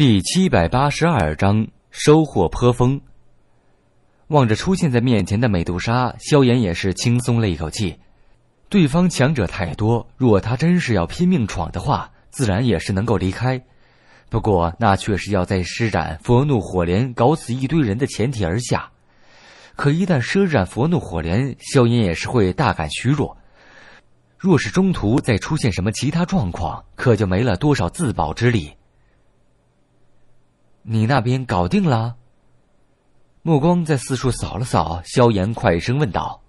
第七百八十二章收获颇丰。望着出现在面前的美杜莎，萧炎也是轻松了一口气。对方强者太多，若他真是要拼命闯的话，自然也是能够离开。不过那却是要在施展佛怒火莲搞死一堆人的前提而下。可一旦施展佛怒火莲，萧炎也是会大感虚弱。若是中途再出现什么其他状况，可就没了多少自保之力。你那边搞定了？目光在四处扫了扫，萧炎快声问道。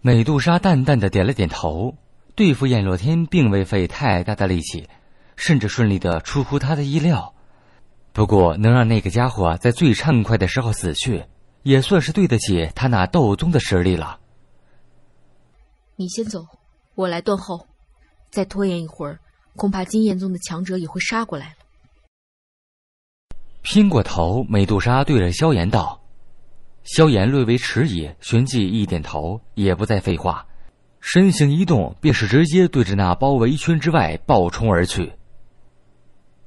美杜莎淡淡的点了点头。对付燕洛天并未费太大的力气，甚至顺利的出乎他的意料。不过能让那个家伙在最畅快的时候死去，也算是对得起他那斗宗的实力了。你先走，我来断后。再拖延一会儿，恐怕金焰宗的强者也会杀过来了。拼过头，美杜莎对着萧炎道：“萧炎略微迟疑，旋即一点头，也不再废话，身形一动，便是直接对着那包围圈之外暴冲而去。”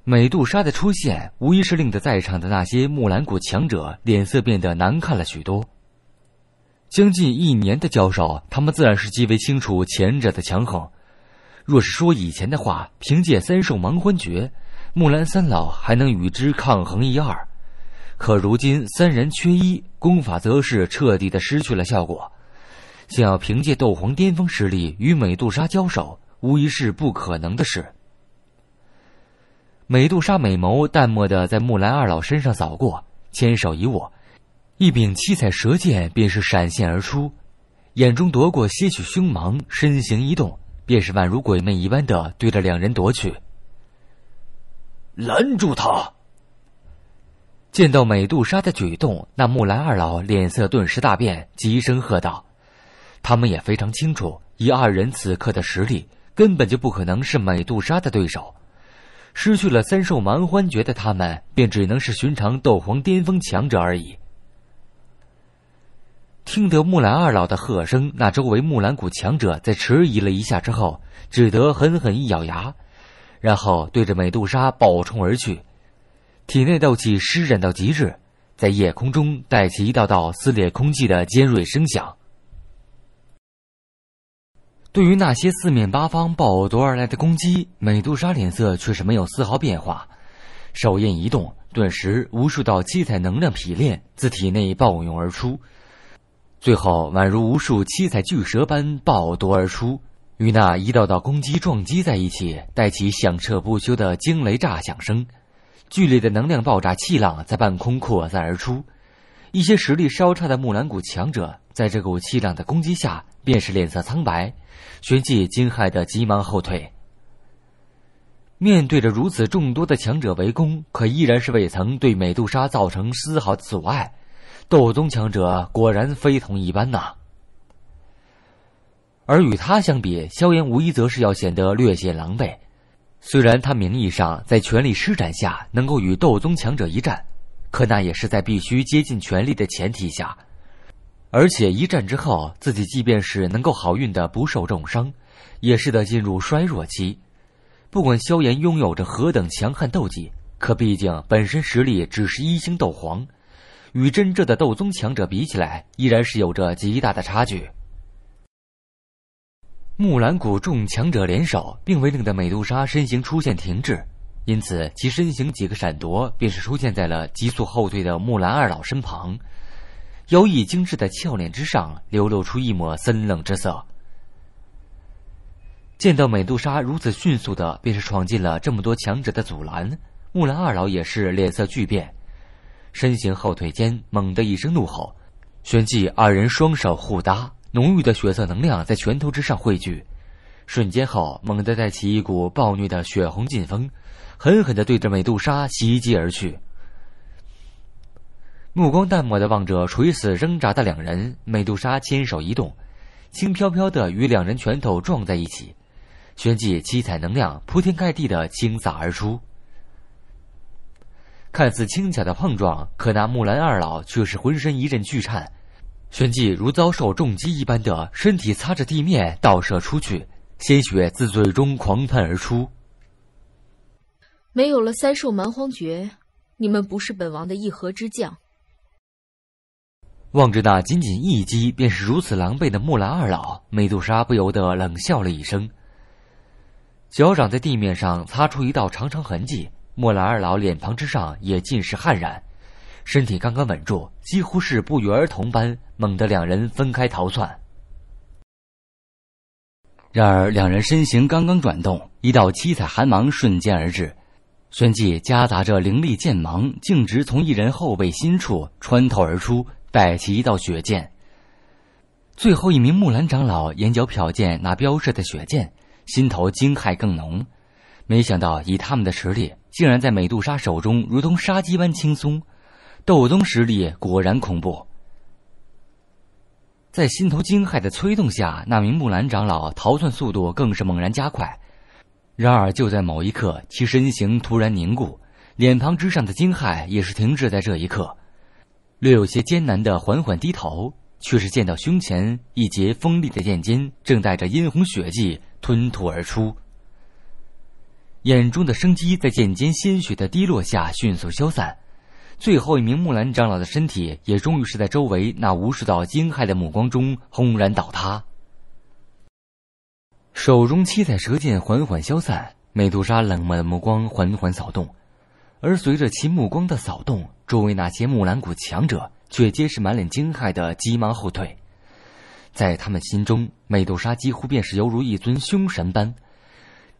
美杜莎的出现，无疑是令得在场的那些木兰谷强者脸色变得难看了许多。将近一年的交手，他们自然是极为清楚前者的强横。若是说以前的话，凭借三兽盲欢诀。木兰三老还能与之抗衡一二，可如今三人缺一，功法则是彻底的失去了效果。想要凭借斗皇巅峰实力与美杜莎交手，无疑是不可能的事。美杜莎美眸淡漠的在木兰二老身上扫过，牵手一握，一柄七彩蛇剑便是闪现而出，眼中夺过些许凶芒，身形一动，便是宛如鬼魅一般的对着两人夺去。拦住他！见到美杜莎的举动，那木兰二老脸色顿时大变，急声喝道：“他们也非常清楚，以二人此刻的实力，根本就不可能是美杜莎的对手。失去了三兽蛮欢诀的他们，便只能是寻常斗皇巅峰强者而已。”听得木兰二老的喝声，那周围木兰谷强者在迟疑了一下之后，只得狠狠一咬牙。然后对着美杜莎暴冲而去，体内斗气施展到极致，在夜空中带起一道道撕裂空气的尖锐声响。对于那些四面八方暴夺而来的攻击，美杜莎脸色却是没有丝毫变化，手印一动，顿时无数道七彩能量劈裂自体内暴涌而出，最后宛如无数七彩巨蛇般暴夺而出。与那一道道攻击撞击在一起，带起响彻不休的惊雷炸响声，剧烈的能量爆炸气浪在半空扩散而出。一些实力稍差的木兰谷强者，在这股气浪的攻击下，便是脸色苍白，旋即惊骇的急忙后退。面对着如此众多的强者围攻，可依然是未曾对美杜莎造成丝毫阻碍。斗宗强者果然非同一般呐！而与他相比，萧炎无疑则是要显得略显狼狈。虽然他名义上在全力施展下能够与斗宗强者一战，可那也是在必须接近全力的前提下。而且一战之后，自己即便是能够好运的不受重伤，也是得进入衰弱期。不管萧炎拥有着何等强悍斗技，可毕竟本身实力只是一星斗皇，与真正的斗宗强者比起来，依然是有着极大的差距。木兰谷众强者联手，并未令得美杜莎身形出现停滞，因此其身形几个闪躲，便是出现在了急速后退的木兰二老身旁。妖异精致的俏脸之上，流露出一抹森冷之色。见到美杜莎如此迅速的，便是闯进了这么多强者的阻拦，木兰二老也是脸色巨变，身形后退间，猛地一声怒吼，旋即二人双手互搭。浓郁的血色能量在拳头之上汇聚，瞬间后猛地带起一股暴虐的血红劲风，狠狠的对着美杜莎袭击而去。目光淡漠的望着垂死挣扎的两人，美杜莎纤手一动，轻飘飘的与两人拳头撞在一起，旋即七彩能量铺天盖地的倾洒而出。看似轻巧的碰撞，可那木兰二老却是浑身一阵巨颤。旋即如遭受重击一般的身体擦着地面倒射出去，鲜血自嘴中狂喷而出。没有了三兽蛮荒诀，你们不是本王的一合之将。望着那仅仅一击便是如此狼狈的木兰二老，美杜莎不由得冷笑了一声，脚掌在地面上擦出一道长长痕迹，木兰二老脸庞之上也尽是汗然。身体刚刚稳住，几乎是不约而同般猛地，两人分开逃窜。然而，两人身形刚刚转动，一道七彩寒芒瞬间而至，旋即夹杂着凌厉剑芒，径直从一人后背心处穿透而出，带起一道血剑。最后一名木兰长老眼角瞟见那飙射的血剑，心头惊骇更浓。没想到，以他们的实力，竟然在美杜莎手中如同杀鸡般轻松。斗宗实力果然恐怖，在心头惊骇的催动下，那名木兰长老逃窜速度更是猛然加快。然而就在某一刻，其身形突然凝固，脸庞之上的惊骇也是停滞在这一刻，略有些艰难的缓缓低头，却是见到胸前一截锋利的剑尖正带着殷红血迹吞吐而出，眼中的生机在剑尖鲜血的滴落下迅速消散。最后一名木兰长老的身体也终于是在周围那无数道惊骇的目光中轰然倒塌。手中七彩蛇剑缓缓消散，美杜莎冷漠的目光缓缓扫动，而随着其目光的扫动，周围那些木兰谷强者却皆是满脸惊骇的急忙后退。在他们心中，美杜莎几乎便是犹如一尊凶神般。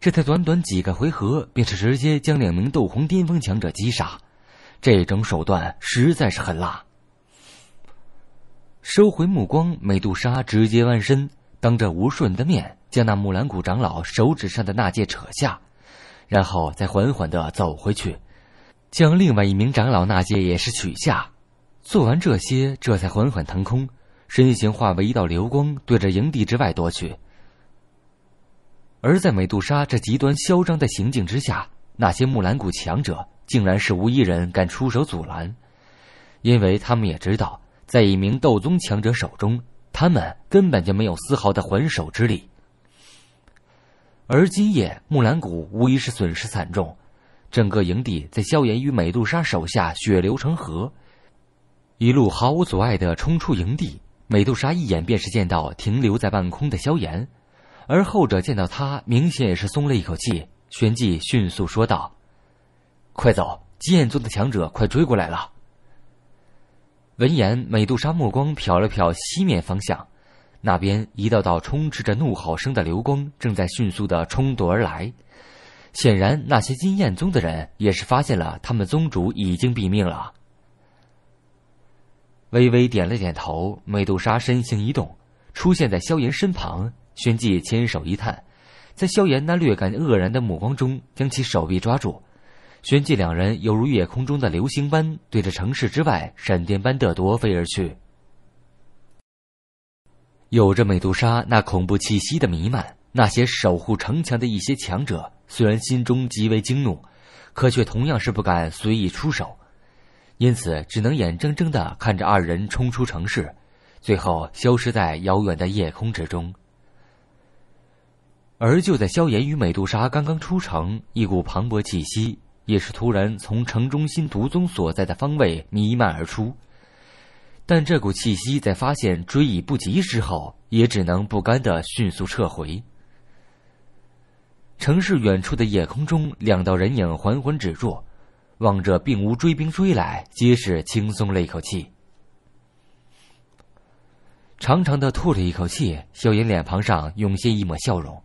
这才短短几个回合，便是直接将两名斗皇巅峰强者击杀。这种手段实在是狠辣。收回目光，美杜莎直接弯身，当着吴顺的面将那木兰谷长老手指上的那戒扯下，然后再缓缓的走回去，将另外一名长老那戒也是取下。做完这些，这才缓缓腾空，身形化为一道流光，对着营地之外夺去。而在美杜莎这极端嚣张的行径之下，那些木兰谷强者。竟然是无一人敢出手阻拦，因为他们也知道，在一名斗宗强者手中，他们根本就没有丝毫的还手之力。而今夜木兰谷无疑是损失惨重，整个营地在萧炎与美杜莎手下血流成河，一路毫无阻碍的冲出营地。美杜莎一眼便是见到停留在半空的萧炎，而后者见到他，明显也是松了一口气，旋即迅速说道。快走！金焰宗的强者快追过来了。闻言，美杜莎目光瞟了瞟西面方向，那边一道道充斥着怒吼声的流光正在迅速的冲夺而来。显然，那些金焰宗的人也是发现了他们宗主已经毙命了。微微点了点头，美杜莎身形一动，出现在萧炎身旁，旋即牵手一探，在萧炎那略感愕然的目光中，将其手臂抓住。旋即，两人犹如夜空中的流星般，对着城市之外闪电般的夺飞而去。有着美杜莎那恐怖气息的弥漫，那些守护城墙的一些强者虽然心中极为惊怒，可却同样是不敢随意出手，因此只能眼睁睁的看着二人冲出城市，最后消失在遥远的夜空之中。而就在萧炎与美杜莎刚刚出城，一股磅礴气息。也是突然从城中心独宗所在的方位弥漫而出，但这股气息在发现追已不及之后，也只能不甘的迅速撤回。城市远处的夜空中，两道人影缓缓止住，望着并无追兵追来，皆是轻松了一口气，长长的吐了一口气，萧炎脸庞上涌现一抹笑容，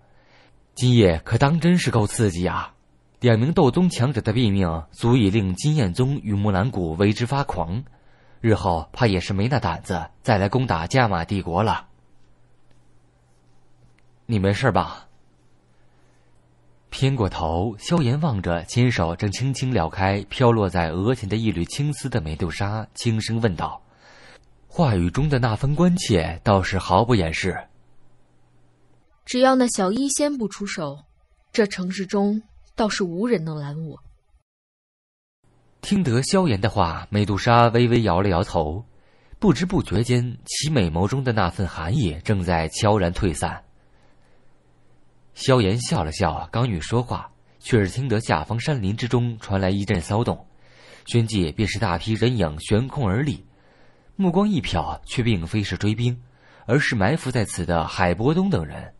今夜可当真是够刺激啊！两名斗宗强者的毙命，足以令金燕宗与木兰谷为之发狂，日后怕也是没那胆子再来攻打加马帝国了。你没事吧？偏过头，萧炎望着亲手正轻轻撩开飘落在额前的一缕青丝的美杜莎，轻声问道，话语中的那份关切倒是毫不掩饰。只要那小医仙不出手，这城市中。倒是无人能拦我。听得萧炎的话，美杜莎微微摇了摇头，不知不觉间，其美眸中的那份寒意正在悄然退散。萧炎笑了笑，刚欲说话，却是听得下方山林之中传来一阵骚动，旋即便是大批人影悬空而立，目光一瞟，却并非是追兵，而是埋伏在此的海波东等人。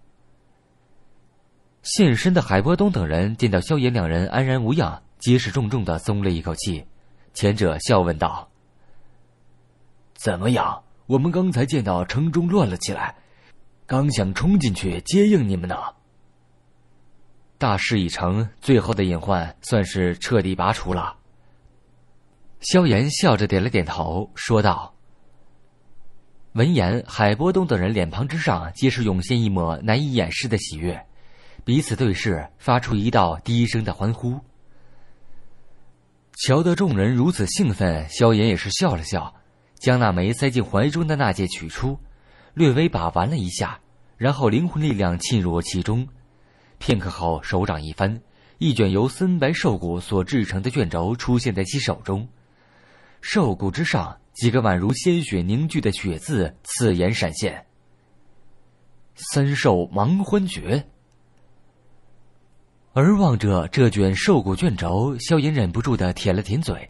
现身的海波东等人见到萧炎两人安然无恙，皆是重重的松了一口气。前者笑问道：“怎么样？我们刚才见到城中乱了起来，刚想冲进去接应你们呢。”大事已成，最后的隐患算是彻底拔除了。萧炎笑着点了点头，说道：“闻言，海波东等人脸庞之上皆是涌现一抹难以掩饰的喜悦。”彼此对视，发出一道低声的欢呼。瞧得众人如此兴奋，萧炎也是笑了笑，将那枚塞进怀中的那戒取出，略微把玩了一下，然后灵魂力量沁入其中。片刻后，手掌一翻，一卷由森白兽骨所制成的卷轴出现在其手中。兽骨之上，几个宛如鲜血凝聚的血字刺眼闪现。三兽盲昏诀。而望着这卷兽骨卷轴，萧炎忍不住的舔了舔嘴，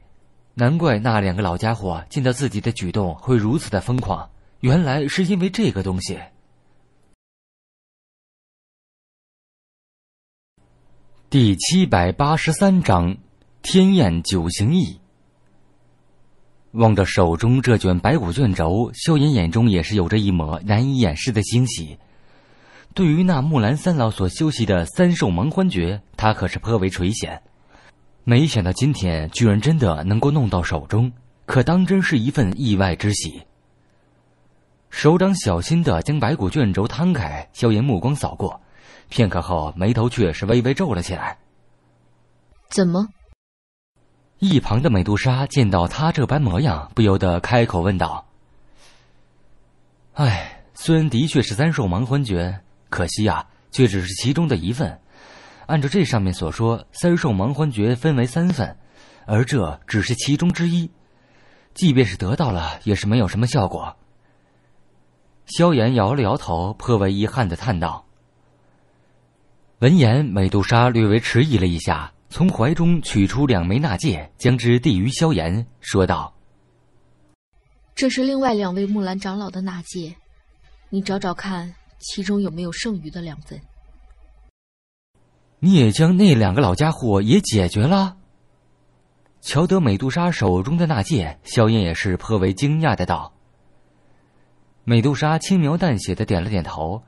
难怪那两个老家伙见到自己的举动会如此的疯狂，原来是因为这个东西。第七百八十三章：天焰九行椅。望着手中这卷白骨卷轴，萧炎眼中也是有着一抹难以掩饰的惊喜。对于那木兰三老所修习的三兽盲欢诀，他可是颇为垂涎。没想到今天居然真的能够弄到手中，可当真是一份意外之喜。手掌小心的将白骨卷轴摊开，萧炎目光扫过，片刻后眉头却是微微皱了起来。怎么？一旁的美杜莎见到他这般模样，不由得开口问道：“哎，虽然的确是三兽盲欢诀。”可惜呀，却只是其中的一份。按照这上面所说，《三兽盲欢诀》分为三份，而这只是其中之一。即便是得到了，也是没有什么效果。萧炎摇了摇头，颇为遗憾的叹道。闻言，美杜莎略微迟疑了一下，从怀中取出两枚纳戒，将之递于萧炎，说道：“这是另外两位木兰长老的纳戒，你找找看。”其中有没有剩余的两份？你也将那两个老家伙也解决了。瞧得美杜莎手中的那剑，萧炎也是颇为惊讶的道。美杜莎轻描淡写的点了点头，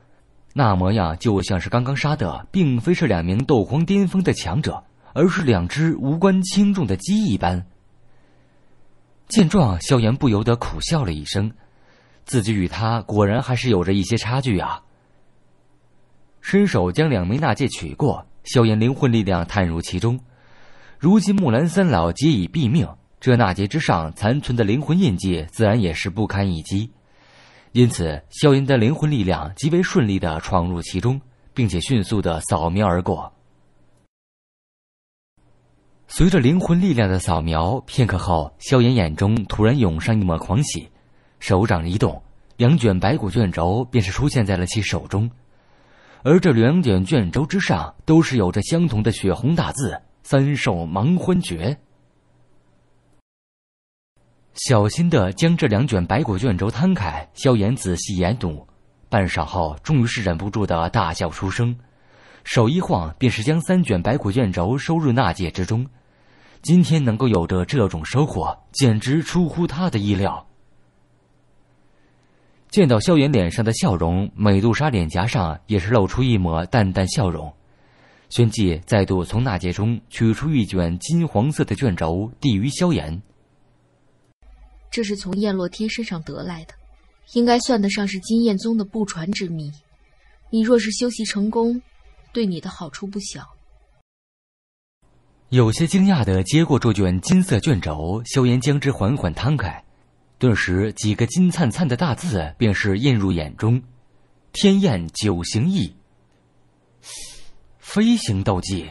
那模样就像是刚刚杀的并非是两名斗皇巅峰的强者，而是两只无关轻重的鸡一般。见状，萧炎不由得苦笑了一声，自己与他果然还是有着一些差距啊。伸手将两枚纳戒取过，萧炎灵魂力量探入其中。如今木兰三老皆已毙命，这纳戒之上残存的灵魂印记自然也是不堪一击。因此，萧炎的灵魂力量极为顺利的闯入其中，并且迅速的扫描而过。随着灵魂力量的扫描，片刻后，萧炎眼中突然涌上一抹狂喜，手掌一动，羊卷白骨卷轴便是出现在了其手中。而这两卷卷轴之上，都是有着相同的血红大字“三兽盲昏诀”。小心的将这两卷白骨卷轴摊开，萧炎仔细研读，半晌后，终于是忍不住的大笑出声，手一晃，便是将三卷白骨卷轴收入纳戒之中。今天能够有着这种收获，简直出乎他的意料。见到萧炎脸上的笑容，美杜莎脸颊上也是露出一抹淡淡笑容，宣即再度从纳戒中取出一卷金黄色的卷轴，递于萧炎。这是从燕洛天身上得来的，应该算得上是金燕宗的不传之秘。你若是修习成功，对你的好处不小。有些惊讶的接过这卷金色卷轴，萧炎将之缓缓摊开。顿时，几个金灿灿的大字便是映入眼中：“天雁九行翼，飞行斗技。”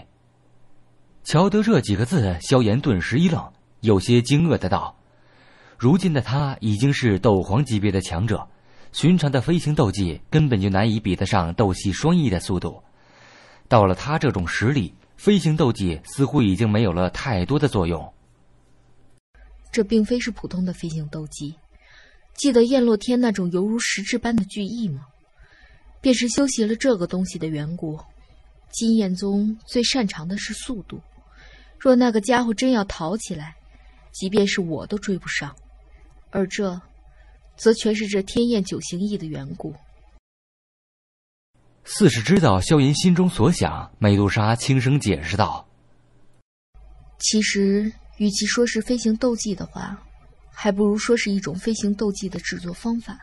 瞧得这几个字，萧炎顿时一愣，有些惊愕的道：“如今的他已经是斗皇级别的强者，寻常的飞行斗技根本就难以比得上斗气双翼的速度。到了他这种实力，飞行斗技似乎已经没有了太多的作用。”这并非是普通的飞行斗鸡。记得燕落天那种犹如实质般的巨翼吗？便是修习了这个东西的缘故。金燕宗最擅长的是速度，若那个家伙真要逃起来，即便是我都追不上。而这，则全是这天燕九行翼的缘故。似是知道萧炎心中所想，美杜莎轻声解释道：“其实。”与其说是飞行斗技的话，还不如说是一种飞行斗技的制作方法。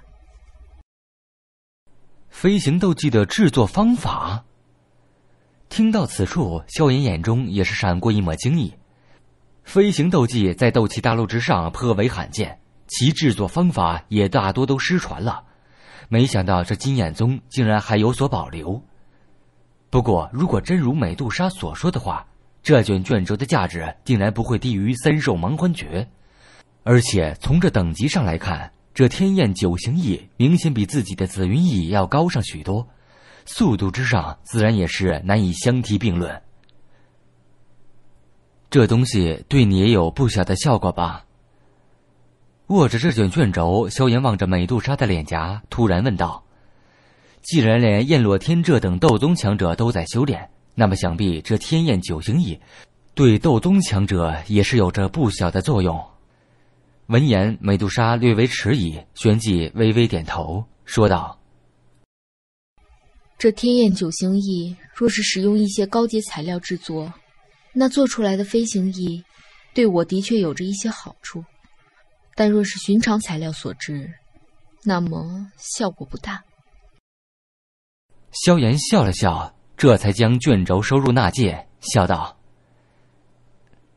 飞行斗技的制作方法。听到此处，萧炎眼中也是闪过一抹惊异。飞行斗技在斗气大陆之上颇为罕见，其制作方法也大多都失传了。没想到这金眼宗竟然还有所保留。不过，如果真如美杜莎所说的话，这卷卷轴的价值定然不会低于《三兽盲欢诀》，而且从这等级上来看，这天焰九行翼明显比自己的紫云翼要高上许多，速度之上自然也是难以相提并论。这东西对你也有不小的效果吧？握着这卷卷轴，萧炎望着美杜莎的脸颊，突然问道：“既然连燕落天这等斗宗强者都在修炼。”那么想必这天焰九星翼，对斗宗强者也是有着不小的作用。闻言，美杜莎略为迟疑，旋即微微点头，说道：“这天焰九星翼若是使用一些高阶材料制作，那做出来的飞行翼，对我的确有着一些好处。但若是寻常材料所制，那么效果不大。”萧炎笑了笑。这才将卷轴收入纳戒，笑道：“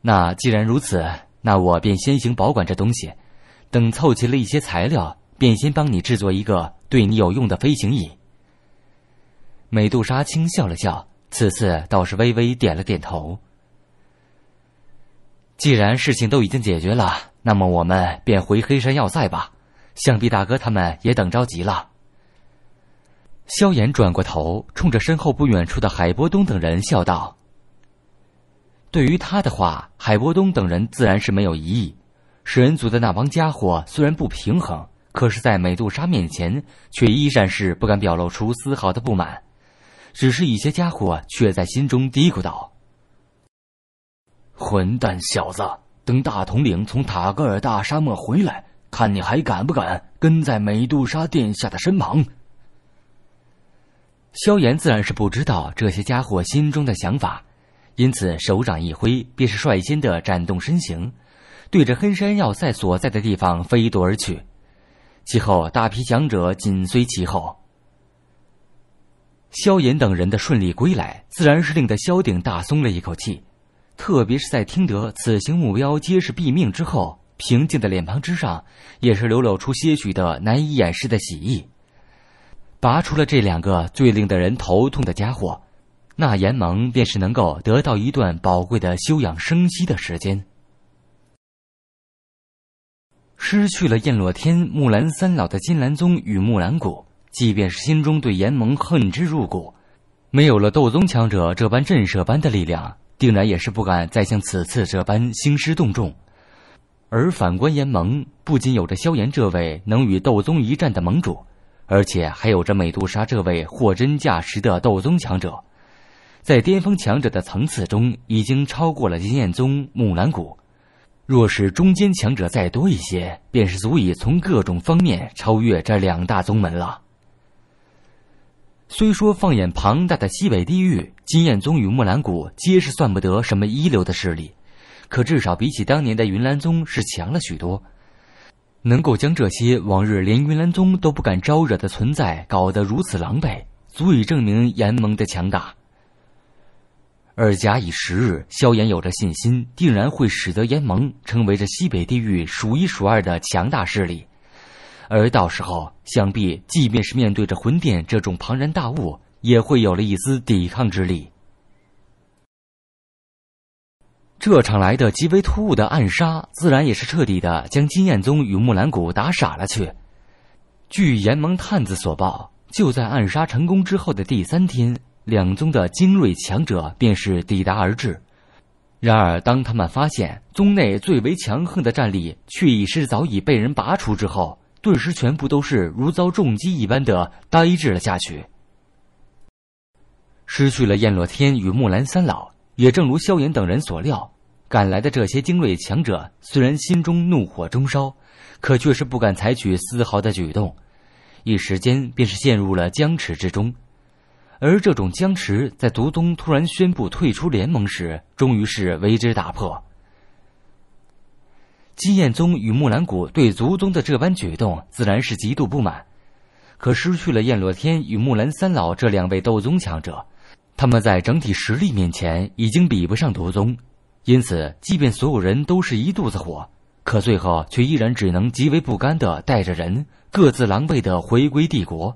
那既然如此，那我便先行保管这东西，等凑齐了一些材料，便先帮你制作一个对你有用的飞行椅。”美杜莎轻笑了笑，此次倒是微微点了点头。既然事情都已经解决了，那么我们便回黑山要塞吧，想必大哥他们也等着急了。萧炎转过头，冲着身后不远处的海波东等人笑道：“对于他的话，海波东等人自然是没有异议。食人族的那帮家伙虽然不平衡，可是在美杜莎面前却依然是不敢表露出丝毫的不满。只是一些家伙却在心中嘀咕道：‘混蛋小子，等大统领从塔格尔大沙漠回来，看你还敢不敢跟在美杜莎殿下的身旁。’”萧炎自然是不知道这些家伙心中的想法，因此手掌一挥，便是率先的展动身形，对着黑山要塞所在的地方飞夺而去。其后，大批强者紧随其后。萧炎等人的顺利归来，自然是令得萧鼎大松了一口气，特别是在听得此行目标皆是毙命之后，平静的脸庞之上也是流露出些许的难以掩饰的喜意。拔出了这两个最令得人头痛的家伙，那炎盟便是能够得到一段宝贵的休养生息的时间。失去了燕洛天、木兰三老的金兰宗与木兰谷，即便是心中对炎盟恨之入骨，没有了斗宗强者这般震慑般的力量，定然也是不敢再像此次这般兴师动众。而反观炎盟，不仅有着萧炎这位能与斗宗一战的盟主。而且还有着美杜莎这位货真价实的斗宗强者，在巅峰强者的层次中，已经超过了金燕宗、木兰谷。若是中间强者再多一些，便是足以从各种方面超越这两大宗门了。虽说放眼庞大的西北地域，金燕宗与木兰谷皆是算不得什么一流的势力，可至少比起当年的云岚宗是强了许多。能够将这些往日连云岚宗都不敢招惹的存在搞得如此狼狈，足以证明炎盟的强大。而假以时日，萧炎有着信心，定然会使得炎盟成为这西北地域数一数二的强大势力。而到时候，想必即便是面对着魂殿这种庞然大物，也会有了一丝抵抗之力。这场来的极为突兀的暗杀，自然也是彻底的将金燕宗与木兰谷打傻了去。据阎盟探子所报，就在暗杀成功之后的第三天，两宗的精锐强者便是抵达而至。然而，当他们发现宗内最为强横的战力却已是早已被人拔除之后，顿时全部都是如遭重击一般的呆滞了下去。失去了燕洛天与木兰三老。也正如萧炎等人所料，赶来的这些精锐强者虽然心中怒火中烧，可却是不敢采取丝毫的举动，一时间便是陷入了僵持之中。而这种僵持，在族宗突然宣布退出联盟时，终于是为之打破。金彦宗与木兰谷对族宗的这般举动，自然是极度不满，可失去了燕洛天与木兰三老这两位斗宗强者。他们在整体实力面前已经比不上毒宗，因此，即便所有人都是一肚子火，可最后却依然只能极为不甘的带着人各自狼狈的回归帝国。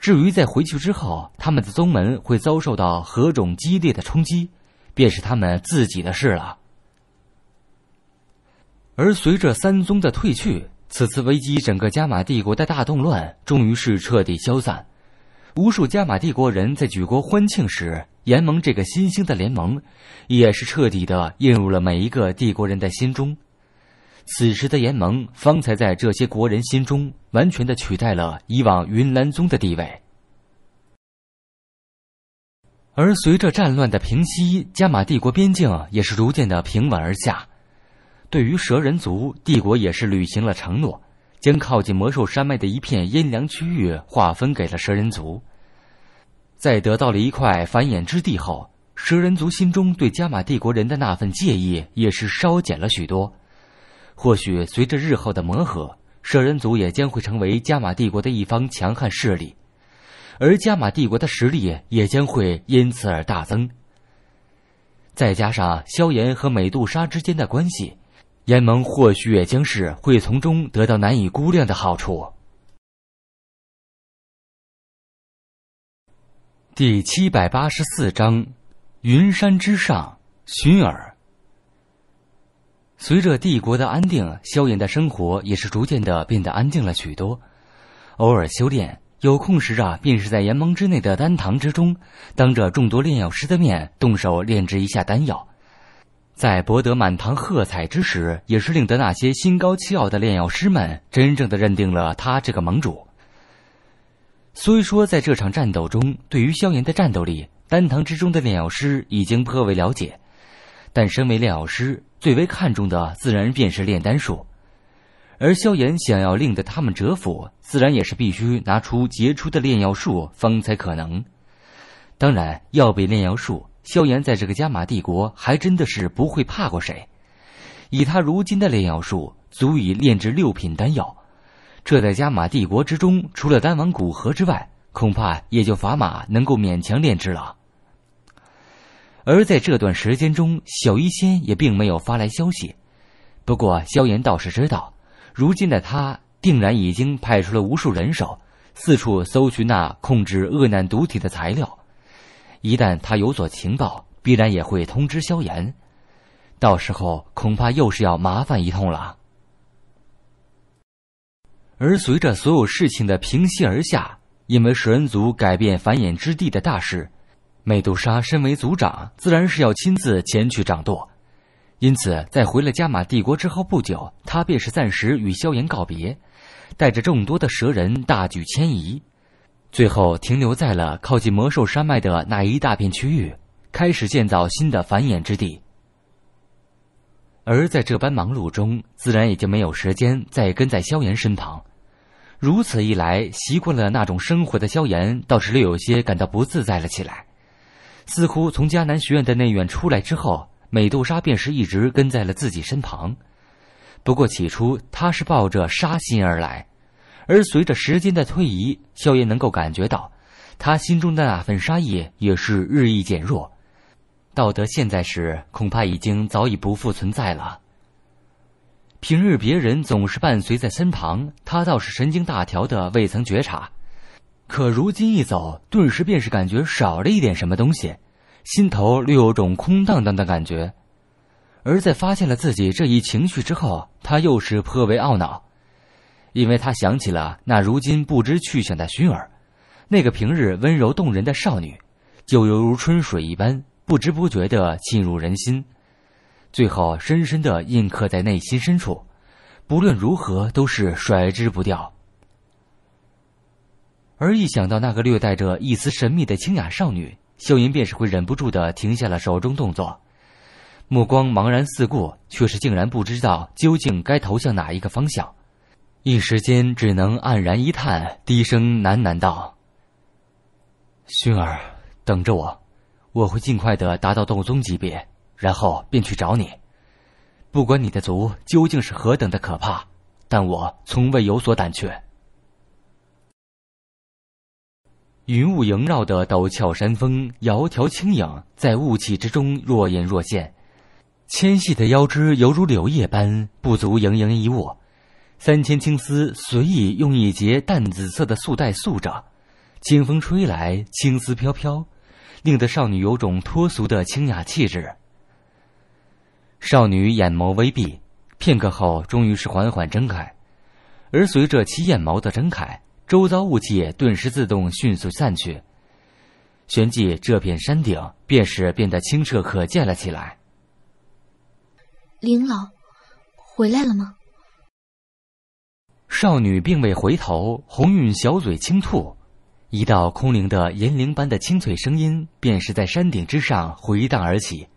至于在回去之后，他们的宗门会遭受到何种激烈的冲击，便是他们自己的事了。而随着三宗的退去，此次危机整个加玛帝国的大动乱终于是彻底消散。无数加玛帝国人在举国欢庆时，炎盟这个新兴的联盟，也是彻底的映入了每一个帝国人的心中。此时的炎盟方才在这些国人心中完全的取代了以往云兰宗的地位。而随着战乱的平息，加玛帝国边境也是逐渐的平稳而下。对于蛇人族帝国，也是履行了承诺。将靠近魔兽山脉的一片阴凉区域划分给了蛇人族。在得到了一块繁衍之地后，蛇人族心中对加玛帝国人的那份介意也是稍减了许多。或许随着日后的磨合，蛇人族也将会成为加玛帝国的一方强悍势力，而加玛帝国的实力也将会因此而大增。再加上萧炎和美杜莎之间的关系。炎盟或许也将是会从中得到难以估量的好处。第七百八十四章，云山之上，寻儿。随着帝国的安定，萧炎的生活也是逐渐的变得安静了许多。偶尔修炼，有空时啊，便是在炎盟之内的丹堂之中，当着众多炼药师的面，动手炼制一下丹药。在博得满堂喝彩之时，也是令得那些心高气傲的炼药师们真正的认定了他这个盟主。虽说在这场战斗中，对于萧炎的战斗力，丹堂之中的炼药师已经颇为了解，但身为炼药师，最为看重的自然便是炼丹术，而萧炎想要令得他们折服，自然也是必须拿出杰出的炼药术方才可能。当然，要比炼药术。萧炎在这个加玛帝国还真的是不会怕过谁，以他如今的炼药术，足以炼制六品丹药。这在加玛帝国之中，除了丹王古河之外，恐怕也就法马能够勉强炼制了。而在这段时间中，小医仙也并没有发来消息。不过萧炎倒是知道，如今的他定然已经派出了无数人手，四处搜寻那控制厄难毒体的材料。一旦他有所情报，必然也会通知萧炎，到时候恐怕又是要麻烦一通了。而随着所有事情的平息而下，因为蛇人族改变繁衍之地的大事，美杜莎身为族长，自然是要亲自前去掌舵。因此，在回了加玛帝国之后不久，他便是暂时与萧炎告别，带着众多的蛇人大举迁移。最后停留在了靠近魔兽山脉的那一大片区域，开始建造新的繁衍之地。而在这般忙碌中，自然也就没有时间再跟在萧炎身旁。如此一来，习惯了那种生活的萧炎倒是略有些感到不自在了起来。似乎从迦南学院的内院出来之后，美杜莎便是一直跟在了自己身旁。不过起初他是抱着杀心而来。而随着时间的推移，萧炎能够感觉到，他心中的那份杀意也是日益减弱，到得现在时，恐怕已经早已不复存在了。平日别人总是伴随在身旁，他倒是神经大条的未曾觉察，可如今一走，顿时便是感觉少了一点什么东西，心头略有种空荡荡的感觉。而在发现了自己这一情绪之后，他又是颇为懊恼。因为他想起了那如今不知去向的薰儿，那个平日温柔动人的少女，就犹如春水一般，不知不觉的沁入人心，最后深深的印刻在内心深处，不论如何都是甩之不掉。而一想到那个略带着一丝神秘的清雅少女，秀云便是会忍不住的停下了手中动作，目光茫然四顾，却是竟然不知道究竟该投向哪一个方向。一时间只能黯然一叹，低声喃喃道：“薰儿，等着我，我会尽快的达到斗宗级别，然后便去找你。不管你的族究竟是何等的可怕，但我从未有所胆怯。”云雾萦绕的陡峭山峰，窈窕轻盈，在雾气之中若隐若现，纤细的腰肢犹如柳叶般，不足盈盈一握。三千青丝随意用一截淡紫色的素带束着，清风吹来，青丝飘飘，令得少女有种脱俗的清雅气质。少女眼眸微闭，片刻后终于是缓缓睁开，而随着其眼眸的睁开，周遭雾气顿时自动迅速散去，旋即这片山顶便是变得清澈可见了起来。林老，回来了吗？少女并未回头，红晕小嘴轻吐，一道空灵的银铃般的清脆声音便是在山顶之上回荡而起。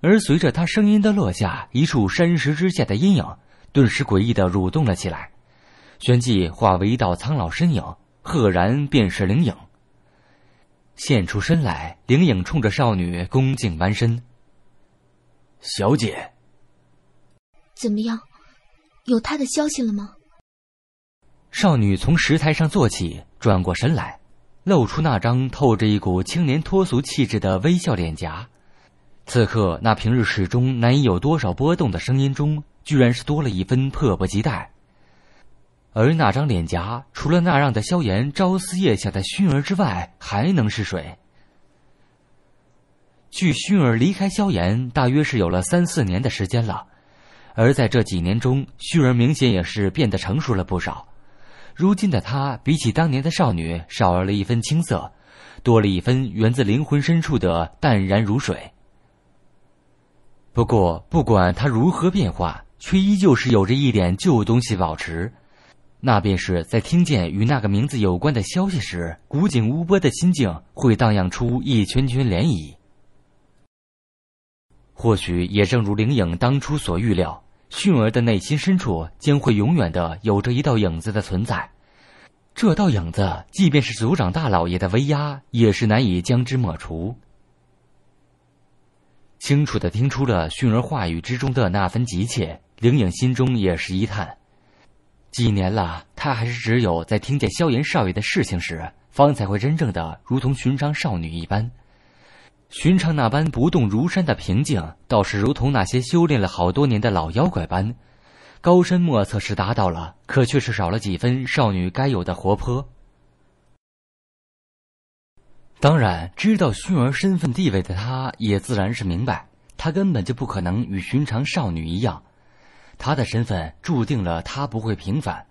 而随着她声音的落下，一处山石之下的阴影顿时诡异的蠕动了起来，旋即化为一道苍老身影，赫然便是灵影。现出身来，灵影冲着少女恭敬弯身：“小姐，怎么样？”有他的消息了吗？少女从石台上坐起，转过身来，露出那张透着一股青年脱俗气质的微笑脸颊。此刻，那平日始终难以有多少波动的声音中，居然是多了一分迫不及待。而那张脸颊，除了那让的萧炎朝思夜想的熏儿之外，还能是谁？距熏儿离开萧炎，大约是有了三四年的时间了。而在这几年中，旭儿明显也是变得成熟了不少。如今的她，比起当年的少女，少了一分青涩，多了一分源自灵魂深处的淡然如水。不过，不管她如何变化，却依旧是有着一点旧东西保持，那便是在听见与那个名字有关的消息时，古井无波的心境会荡漾出一圈圈涟漪。或许也正如灵影当初所预料。迅儿的内心深处将会永远的有着一道影子的存在，这道影子，即便是族长大老爷的威压，也是难以将之抹除。清楚的听出了迅儿话语之中的那份急切，灵影心中也是一叹。几年了，他还是只有在听见萧炎少爷的事情时，方才会真正的如同寻常少女一般。寻常那般不动如山的平静，倒是如同那些修炼了好多年的老妖怪般，高深莫测是达到了，可却是少了几分少女该有的活泼。当然，知道熏儿身份地位的他，也自然是明白，他根本就不可能与寻常少女一样，他的身份注定了他不会平凡，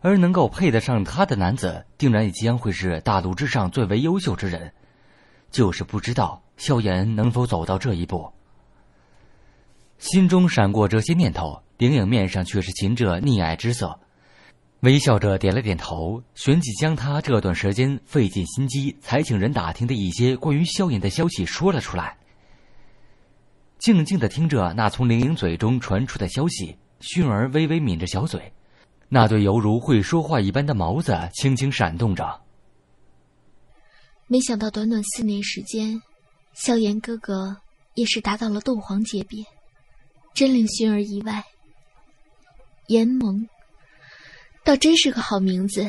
而能够配得上他的男子，定然也将会是大陆之上最为优秀之人。就是不知道萧炎能否走到这一步。心中闪过这些念头，灵影面上却是噙着溺爱之色，微笑着点了点头，旋即将他这段时间费尽心机才请人打听的一些关于萧炎的消息说了出来。静静的听着那从灵影嘴中传出的消息，薰儿微微抿着小嘴，那对犹如会说话一般的眸子轻轻闪动着。没想到短短四年时间，萧炎哥哥也是达到了斗皇级别，真令薰儿意外。炎盟，倒真是个好名字。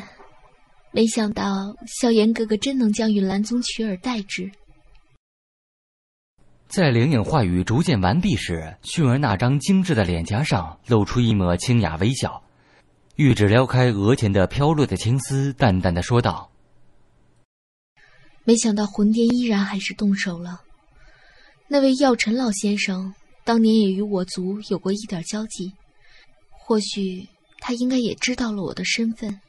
没想到萧炎哥哥真能将云兰宗取而代之。在灵影话语逐渐完毕时，薰儿那张精致的脸颊上露出一抹清雅微笑，玉指撩开额前的飘落的青丝，淡淡的说道。没想到魂殿依然还是动手了。那位药尘老先生当年也与我族有过一点交集，或许他应该也知道了我的身份，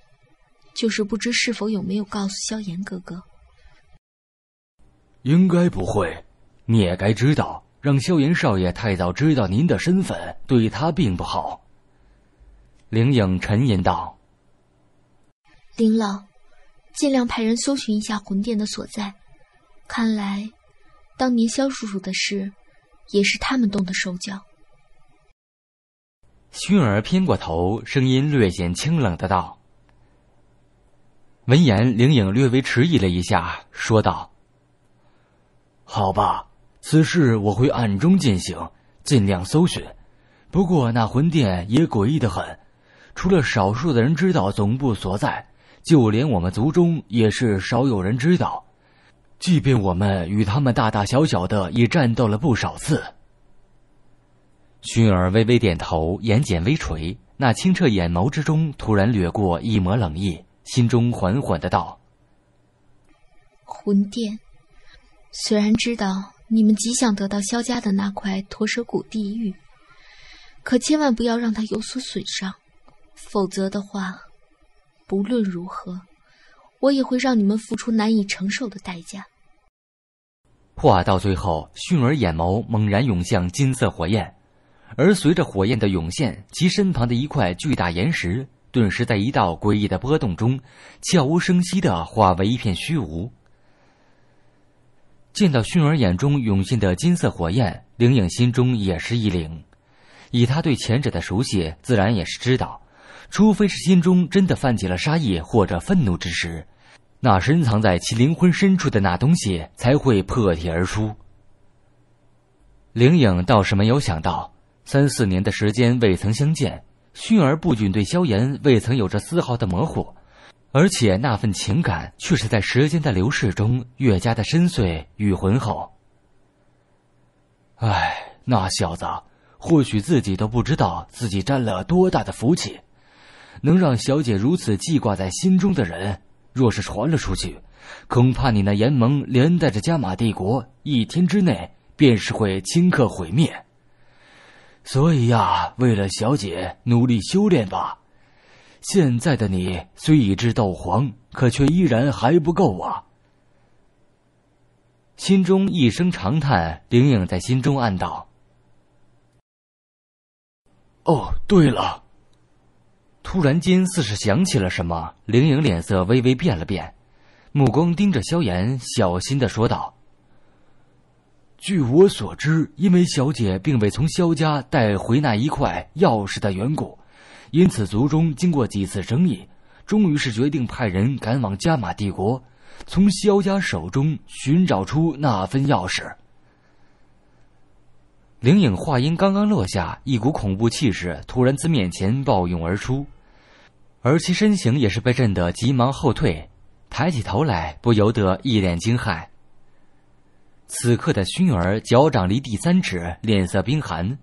就是不知是否有没有告诉萧炎哥哥。应该不会，你也该知道，让萧炎少爷太早知道您的身份，对他并不好。”灵影沉吟道，“林老。”尽量派人搜寻一下魂殿的所在。看来，当年萧叔叔的事，也是他们动的手脚。薰儿偏过头，声音略显清冷的道：“闻言，灵影略微迟疑了一下，说道：‘好吧，此事我会暗中进行，尽量搜寻。不过那魂殿也诡异的很，除了少数的人知道总部所在。’”就连我们族中也是少有人知道，即便我们与他们大大小小的也战斗了不少次。薰儿微微点头，眼睑微垂，那清澈眼眸之中突然掠过一抹冷意，心中缓缓的道：“魂殿，虽然知道你们极想得到萧家的那块驼蛇谷地狱，可千万不要让它有所损伤，否则的话。”不论如何，我也会让你们付出难以承受的代价。话到最后，迅儿眼眸猛然涌向金色火焰，而随着火焰的涌现，其身旁的一块巨大岩石顿时在一道诡异的波动中，悄无声息的化为一片虚无。见到迅儿眼中涌现的金色火焰，灵影心中也是一凛，以他对前者的熟悉，自然也是知道。除非是心中真的泛起了杀意或者愤怒之时，那深藏在其灵魂深处的那东西才会破体而出。灵影倒是没有想到，三四年的时间未曾相见，熏儿不仅对萧炎未曾有着丝毫的模糊，而且那份情感却是在时间的流逝中越加的深邃与浑厚。唉，那小子或许自己都不知道自己沾了多大的福气。能让小姐如此记挂在心中的人，若是传了出去，恐怕你那炎盟连带着加玛帝国，一天之内便是会顷刻毁灭。所以呀，为了小姐，努力修炼吧。现在的你虽已至斗皇，可却依然还不够啊。心中一声长叹，灵影在心中暗道：“哦，对了。”突然间，似是想起了什么，灵影脸色微微变了变，目光盯着萧炎，小心的说道：“据我所知，因为小姐并未从萧家带回那一块钥匙的缘故，因此族中经过几次争议，终于是决定派人赶往加玛帝国，从萧家手中寻找出那份钥匙。”灵影话音刚刚落下，一股恐怖气势突然自面前暴涌而出。而其身形也是被震得急忙后退，抬起头来，不由得一脸惊骇。此刻的薰儿脚掌离地三尺，脸色冰寒，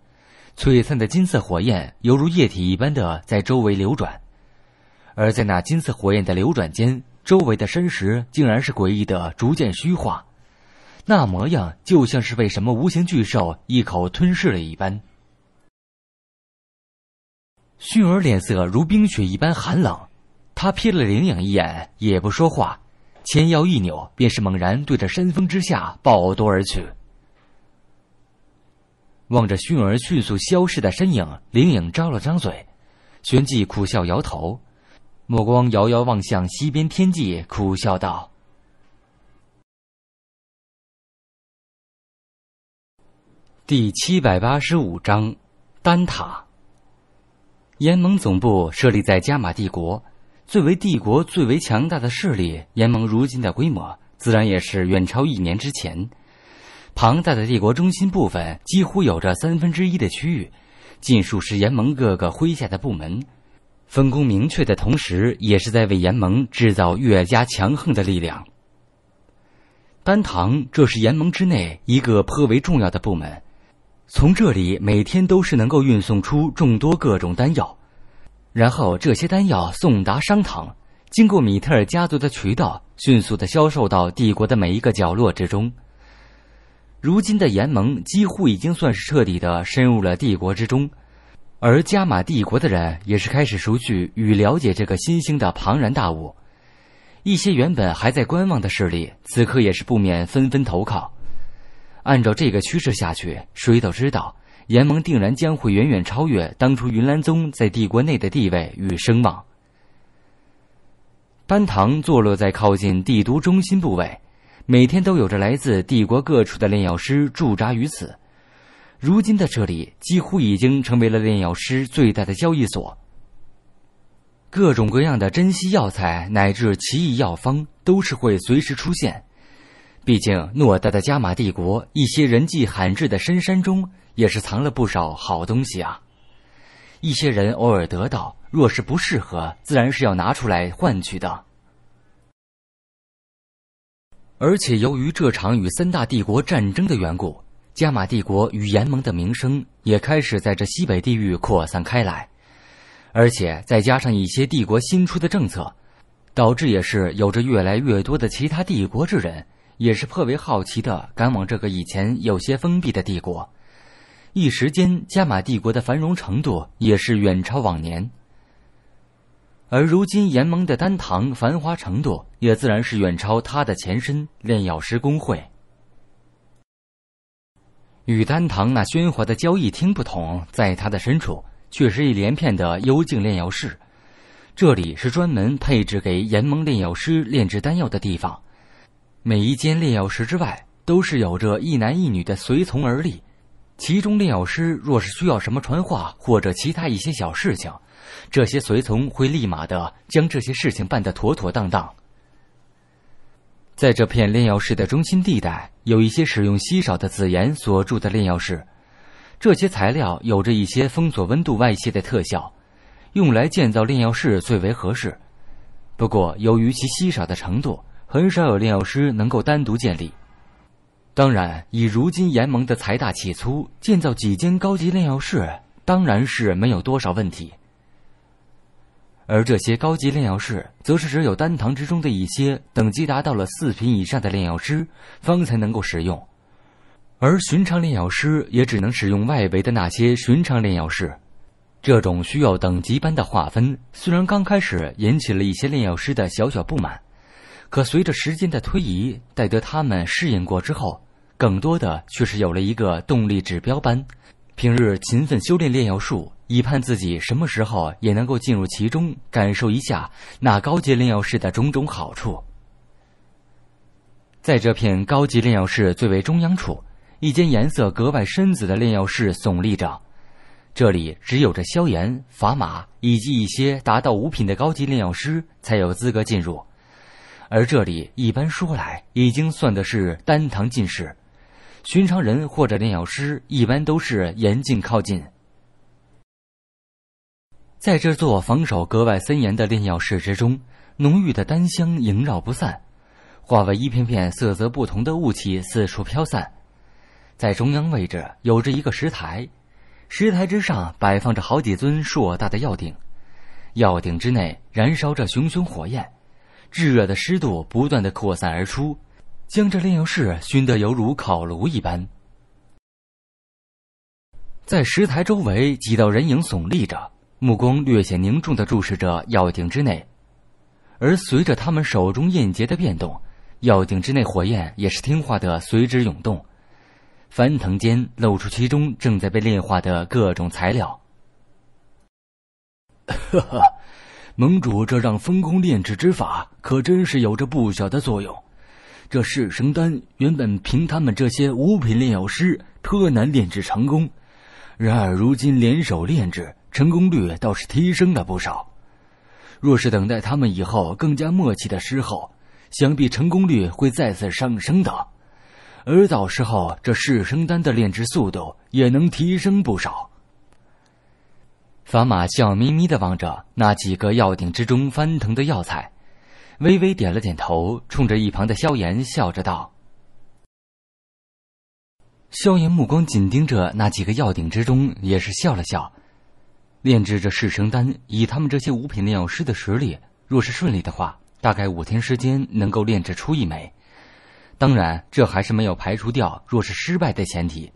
璀璨的金色火焰犹如液体一般的在周围流转，而在那金色火焰的流转间，周围的山石竟然是诡异的逐渐虚化，那模样就像是被什么无形巨兽一口吞噬了一般。迅儿脸色如冰雪一般寒冷，他瞥了灵影一眼，也不说话，前腰一扭，便是猛然对着山峰之下暴夺而去。望着迅儿迅速消失的身影，灵影张了张嘴，旋即苦笑摇头，目光遥遥望向西边天际，苦笑道：“第七百八十五章，丹塔。”联盟总部设立在加玛帝国，最为帝国最为强大的势力。联盟如今的规模，自然也是远超一年之前。庞大的帝国中心部分，几乎有着三分之一的区域，尽数是联盟各个麾下的部门。分工明确的同时，也是在为联盟制造越加强横的力量。丹堂，这是联盟之内一个颇为重要的部门。从这里，每天都是能够运送出众多各种丹药，然后这些丹药送达商堂，经过米特尔家族的渠道，迅速的销售到帝国的每一个角落之中。如今的联盟几乎已经算是彻底的深入了帝国之中，而加玛帝国的人也是开始熟悉与了解这个新兴的庞然大物，一些原本还在观望的势力，此刻也是不免纷纷投靠。按照这个趋势下去，谁都知道，阎王定然将会远远超越当初云岚宗在帝国内的地位与声望。班唐坐落在靠近帝都中心部位，每天都有着来自帝国各处的炼药师驻扎于此。如今的这里几乎已经成为了炼药师最大的交易所，各种各样的珍稀药材乃至奇异药方都是会随时出现。毕竟，偌大的加玛帝国，一些人迹罕至的深山中也是藏了不少好东西啊。一些人偶尔得到，若是不适合，自然是要拿出来换取的。而且，由于这场与三大帝国战争的缘故，加玛帝国与炎盟的名声也开始在这西北地域扩散开来。而且，再加上一些帝国新出的政策，导致也是有着越来越多的其他帝国之人。也是颇为好奇的，赶往这个以前有些封闭的帝国。一时间，加玛帝国的繁荣程度也是远超往年。而如今，炎盟的丹堂繁华程度也自然是远超他的前身炼药师工会。与丹堂那喧哗的交易厅不同，在他的深处却是一连片的幽静炼药室，这里是专门配置给炎盟炼药师炼制丹药的地方。每一间炼药室之外，都是有着一男一女的随从而立。其中炼药师若是需要什么传话或者其他一些小事情，这些随从会立马的将这些事情办得妥妥当当。在这片炼药室的中心地带，有一些使用稀少的紫岩所铸的炼药室，这些材料有着一些封锁温度外泄的特效，用来建造炼药室最为合适。不过，由于其稀少的程度。很少有炼药师能够单独建立。当然，以如今炎盟的财大气粗，建造几间高级炼药室当然是没有多少问题。而这些高级炼药室，则是只有丹堂之中的一些等级达到了四品以上的炼药师方才能够使用，而寻常炼药师也只能使用外围的那些寻常炼药室。这种需要等级般的划分，虽然刚开始引起了一些炼药师的小小不满。可随着时间的推移，待得他们适应过之后，更多的却是有了一个动力指标般，平日勤奋修炼炼药术，以盼自己什么时候也能够进入其中，感受一下那高级炼药师的种种好处。在这片高级炼药室最为中央处，一间颜色格外深紫的炼药室耸立着，这里只有着萧炎、法马以及一些达到五品的高级炼药师才有资格进入。而这里一般说来，已经算的是丹堂进士。寻常人或者炼药师，一般都是严禁靠近。在这座防守格外森严的炼药室之中，浓郁的丹香萦绕不散，化为一片片色泽不同的雾气四处飘散。在中央位置，有着一个石台，石台之上摆放着好几尊硕大的药鼎，药鼎之内燃烧着熊熊火焰。炙热的湿度不断的扩散而出，将这炼药室熏得犹如烤炉一般。在石台周围，几道人影耸立着，目光略显凝重的注视着药鼎之内。而随着他们手中印结的变动，药鼎之内火焰也是听话的随之涌动，翻腾间露出其中正在被炼化的各种材料。呵呵。盟主，这让分工炼制之法可真是有着不小的作用。这噬生丹原本凭他们这些五品炼药师颇难炼制成功，然而如今联手炼制，成功率倒是提升了不少。若是等待他们以后更加默契的时候，想必成功率会再次上升的。而到时候，这噬生丹的炼制速度也能提升不少。法玛笑眯眯的望着那几个药鼎之中翻腾的药材，微微点了点头，冲着一旁的萧炎笑着道：“萧炎，目光紧盯着那几个药鼎之中，也是笑了笑。炼制这噬生丹，以他们这些五品炼药师的实力，若是顺利的话，大概五天时间能够炼制出一枚。当然，这还是没有排除掉若是失败的前提。”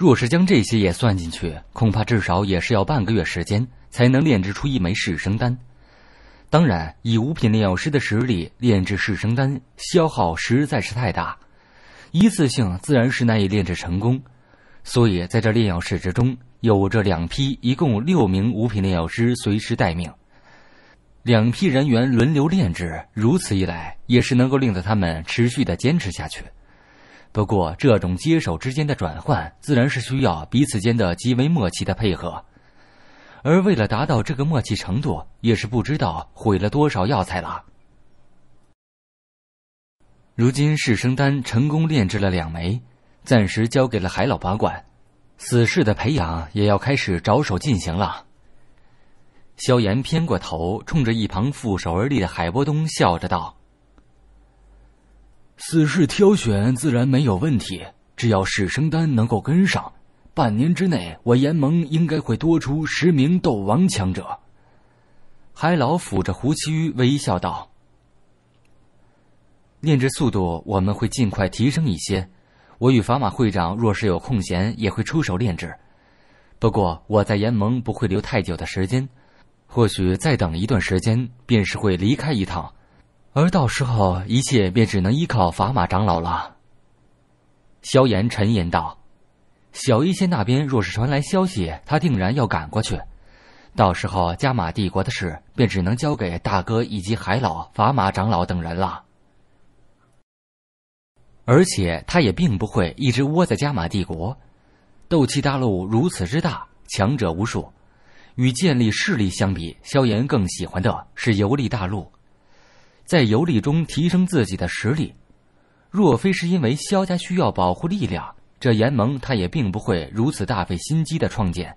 若是将这些也算进去，恐怕至少也是要半个月时间才能炼制出一枚噬生丹。当然，以五品炼药师的实力炼制噬生丹，消耗实在是太大，一次性自然是难以炼制成功。所以，在这炼药室之中，有着两批，一共六名五品炼药师随时待命。两批人员轮流炼制，如此一来，也是能够令得他们持续的坚持下去。不过，这种接手之间的转换，自然是需要彼此间的极为默契的配合，而为了达到这个默契程度，也是不知道毁了多少药材了。如今，噬生丹成功炼制了两枚，暂时交给了海老把管，死士的培养也要开始着手进行了。萧炎偏过头，冲着一旁负手而立的海波东笑着道。此事挑选自然没有问题，只要使生丹能够跟上，半年之内，我炎盟应该会多出十名斗王强者。海老抚着胡须微笑道：“炼制速度我们会尽快提升一些，我与法马会长若是有空闲，也会出手炼制。不过我在炎盟不会留太久的时间，或许再等一段时间，便是会离开一趟。”而到时候，一切便只能依靠法马长老了。萧炎沉吟道：“小医仙那边若是传来消息，他定然要赶过去。到时候，加玛帝国的事便只能交给大哥以及海老、法马长老等人了。而且，他也并不会一直窝在加马帝国。斗气大陆如此之大，强者无数，与建立势力相比，萧炎更喜欢的是游历大陆。”在游历中提升自己的实力，若非是因为萧家需要保护力量，这联盟他也并不会如此大费心机的创建。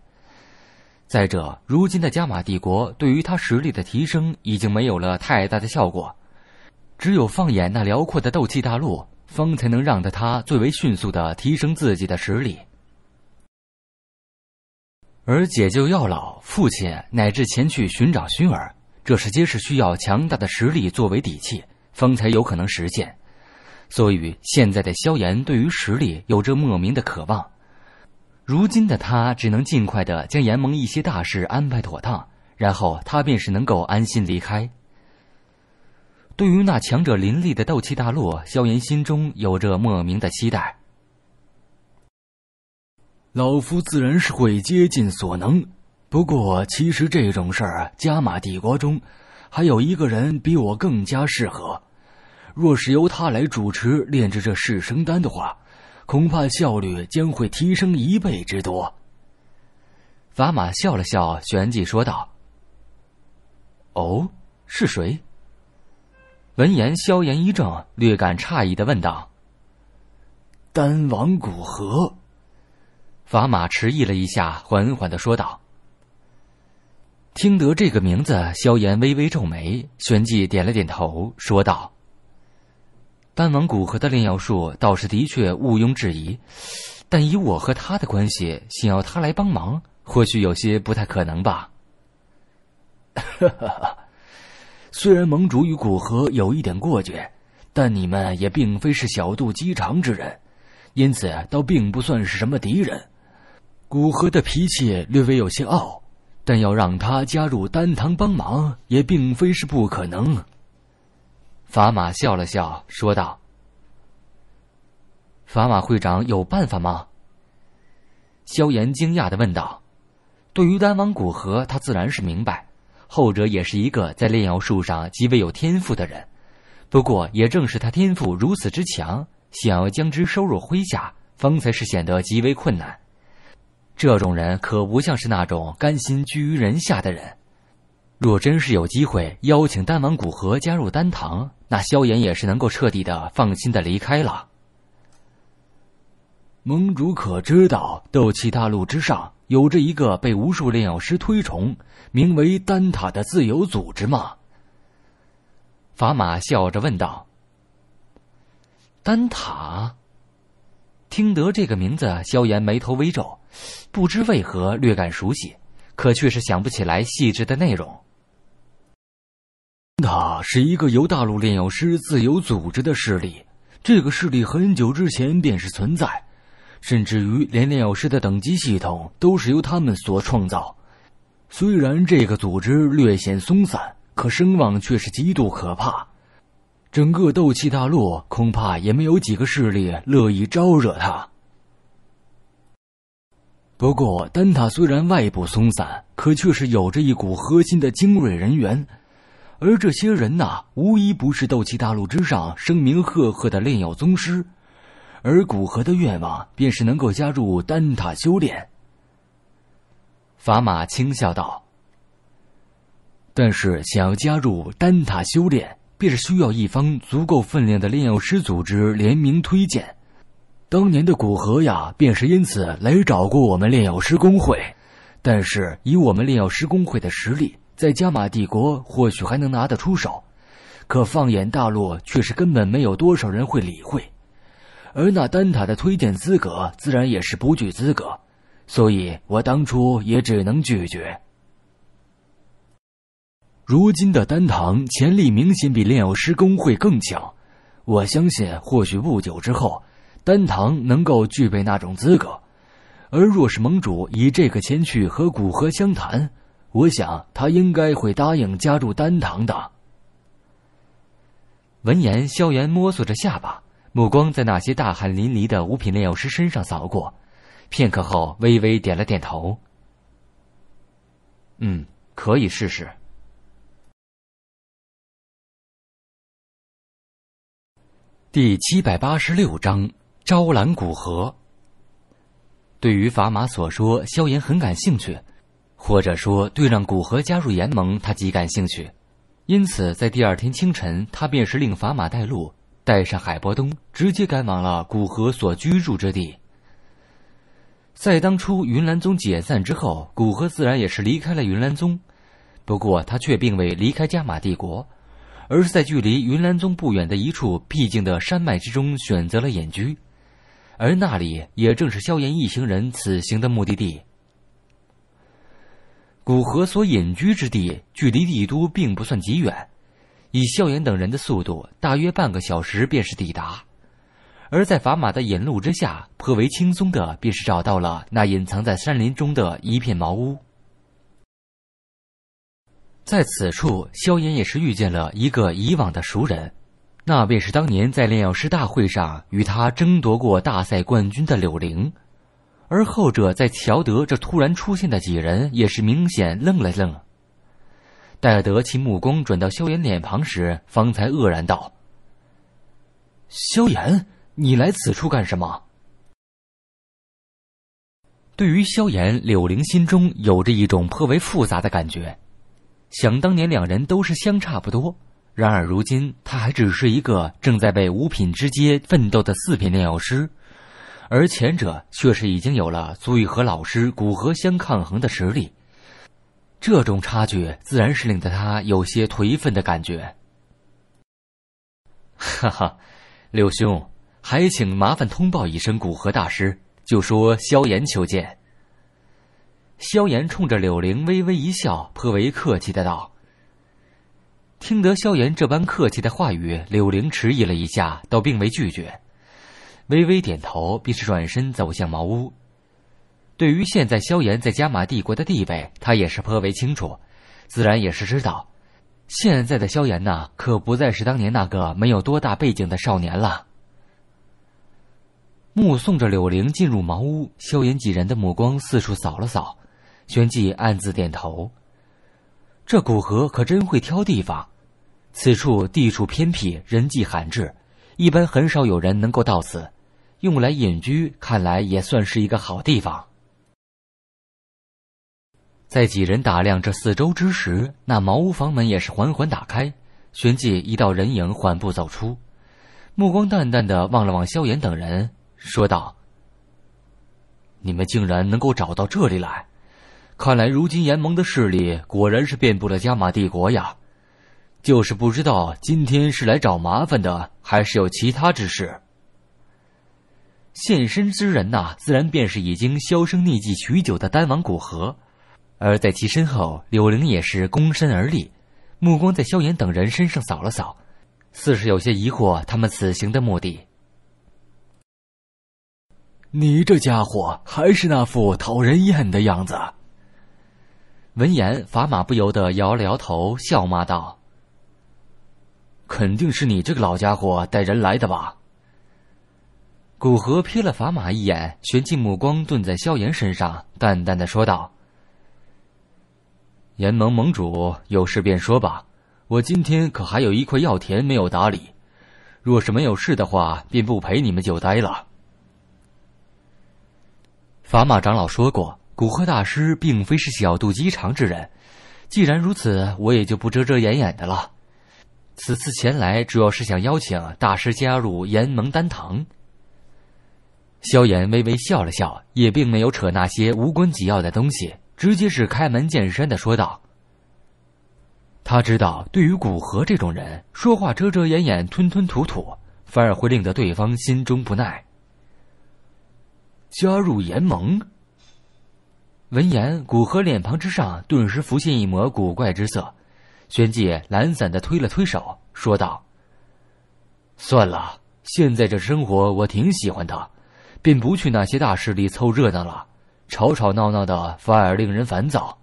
再者，如今的加玛帝国对于他实力的提升已经没有了太大的效果，只有放眼那辽阔的斗气大陆，方才能让得他最为迅速的提升自己的实力。而解救药老父亲，乃至前去寻找熏儿。这是皆是需要强大的实力作为底气，方才有可能实现。所以，现在的萧炎对于实力有着莫名的渴望。如今的他，只能尽快的将炎盟一些大事安排妥当，然后他便是能够安心离开。对于那强者林立的斗气大陆，萧炎心中有着莫名的期待。老夫自然是会竭尽所能。不过，其实这种事儿，伽马帝国中还有一个人比我更加适合。若是由他来主持炼制这噬生丹的话，恐怕效率将会提升一倍之多。法玛笑了笑，旋即说道：“哦，是谁？”闻言，萧炎一怔，略感诧异的问道：“丹王古河？”法玛迟疑了一下，缓缓的说道。听得这个名字，萧炎微微皱眉，旋即点了点头，说道：“丹王古河的炼药术倒是的确毋庸置疑，但以我和他的关系，想要他来帮忙，或许有些不太可能吧。”“哈哈哈，虽然盟主与古河有一点过节，但你们也并非是小肚鸡肠之人，因此倒并不算是什么敌人。古河的脾气略微有些傲。”但要让他加入丹堂帮忙，也并非是不可能。法马笑了笑说道：“法马会长有办法吗？”萧炎惊讶的问道。对于丹王古河，他自然是明白，后者也是一个在炼药术上极为有天赋的人。不过，也正是他天赋如此之强，想要将之收入麾下，方才是显得极为困难。这种人可不像是那种甘心居于人下的人。若真是有机会邀请丹王古河加入丹堂，那萧炎也是能够彻底的放心的离开了。盟主可知道，斗气大陆之上有着一个被无数炼药师推崇，名为丹塔的自由组织吗？法玛笑着问道。丹塔，听得这个名字，萧炎眉头微皱。不知为何略感熟悉，可却是想不起来细致的内容。那是一个由大陆炼药师自由组织的势力，这个势力很久之前便是存在，甚至于连炼药师的等级系统都是由他们所创造。虽然这个组织略显松散，可声望却是极度可怕，整个斗气大陆恐怕也没有几个势力乐意招惹他。不过，丹塔虽然外部松散，可却是有着一股核心的精锐人员，而这些人呐，无一不是斗气大陆之上声名赫赫的炼药宗师。而古河的愿望，便是能够加入丹塔修炼。法玛轻笑道：“但是，想要加入丹塔修炼，便是需要一方足够分量的炼药师组织联名推荐。”当年的古河呀，便是因此来找过我们炼药师公会。但是以我们炼药师公会的实力，在加玛帝国或许还能拿得出手，可放眼大陆，却是根本没有多少人会理会。而那丹塔的推荐资格，自然也是不具资格，所以我当初也只能拒绝。如今的丹堂潜力明显比炼药师公会更强，我相信，或许不久之后。丹堂能够具备那种资格，而若是盟主以这个前去和古河相谈，我想他应该会答应加入丹堂的。闻言，萧炎摸索着下巴，目光在那些大汗淋漓的五品炼药师身上扫过，片刻后微微点了点头：“嗯，可以试试。”第七百八十六章。招揽古河。对于法马所说，萧炎很感兴趣，或者说对让古河加入炎盟，他极感兴趣。因此，在第二天清晨，他便是令法马带路，带上海波东，直接赶往了古河所居住之地。在当初云岚宗解散之后，古河自然也是离开了云岚宗，不过他却并未离开加玛帝国，而是在距离云岚宗不远的一处僻静的山脉之中选择了隐居。而那里也正是萧炎一行人此行的目的地。古河所隐居之地距离帝都并不算极远，以萧炎等人的速度，大约半个小时便是抵达。而在砝码的引路之下，颇为轻松的便是找到了那隐藏在山林中的一片茅屋。在此处，萧炎也是遇见了一个以往的熟人。那便是当年在炼药师大会上与他争夺过大赛冠军的柳玲，而后者在乔德这突然出现的几人也是明显愣了愣。戴德其目光转到萧炎脸庞时，方才愕然道：“萧炎，你来此处干什么？”对于萧炎，柳玲心中有着一种颇为复杂的感觉，想当年两人都是相差不多。然而如今，他还只是一个正在为五品之阶奋斗的四品炼药师，而前者却是已经有了足以和老师古河相抗衡的实力。这种差距自然是令得他有些颓废的感觉。哈哈，柳兄，还请麻烦通报一声古河大师，就说萧炎求见。萧炎冲着柳玲微微一笑，颇为客气的道。听得萧炎这般客气的话语，柳玲迟疑了一下，倒并未拒绝，微微点头，便是转身走向茅屋。对于现在萧炎在加玛帝国的地位，他也是颇为清楚，自然也是知道，现在的萧炎呐，可不再是当年那个没有多大背景的少年了。目送着柳玲进入茅屋，萧炎几人的目光四处扫了扫，旋即暗自点头，这古河可真会挑地方。此处地处偏僻，人迹罕至，一般很少有人能够到此，用来隐居，看来也算是一个好地方。在几人打量这四周之时，那茅屋房门也是缓缓打开，旋即一道人影缓步走出，目光淡淡的望了望萧炎等人，说道：“你们竟然能够找到这里来，看来如今炎盟的势力果然是遍布了加玛帝国呀。”就是不知道今天是来找麻烦的，还是有其他之事。现身之人呐，自然便是已经销声匿迹许久的丹王古河，而在其身后，柳玲也是躬身而立，目光在萧炎等人身上扫了扫，似是有些疑惑他们此行的目的。你这家伙还是那副讨人厌的样子。闻言，法码不由得摇了摇头，笑骂道。肯定是你这个老家伙带人来的吧？古河瞥了法马一眼，旋即目光顿在萧炎身上，淡淡的说道：“炎盟盟主有事便说吧，我今天可还有一块药田没有打理，若是没有事的话，便不陪你们久待了。”法码长老说过，古河大师并非是小肚鸡肠之人，既然如此，我也就不遮遮掩掩的了。此次前来主要是想邀请大师加入炎盟丹堂。萧炎微微笑了笑，也并没有扯那些无关紧要的东西，直接是开门见山的说道。他知道，对于古河这种人，说话遮遮掩掩、吞吞吐吐，反而会令得对方心中不耐。加入炎盟？闻言，古河脸庞之上顿时浮现一抹古怪之色。旋即懒散的推了推手，说道：“算了，现在这生活我挺喜欢的，便不去那些大势力凑热闹了，吵吵闹闹的反而令人烦躁。”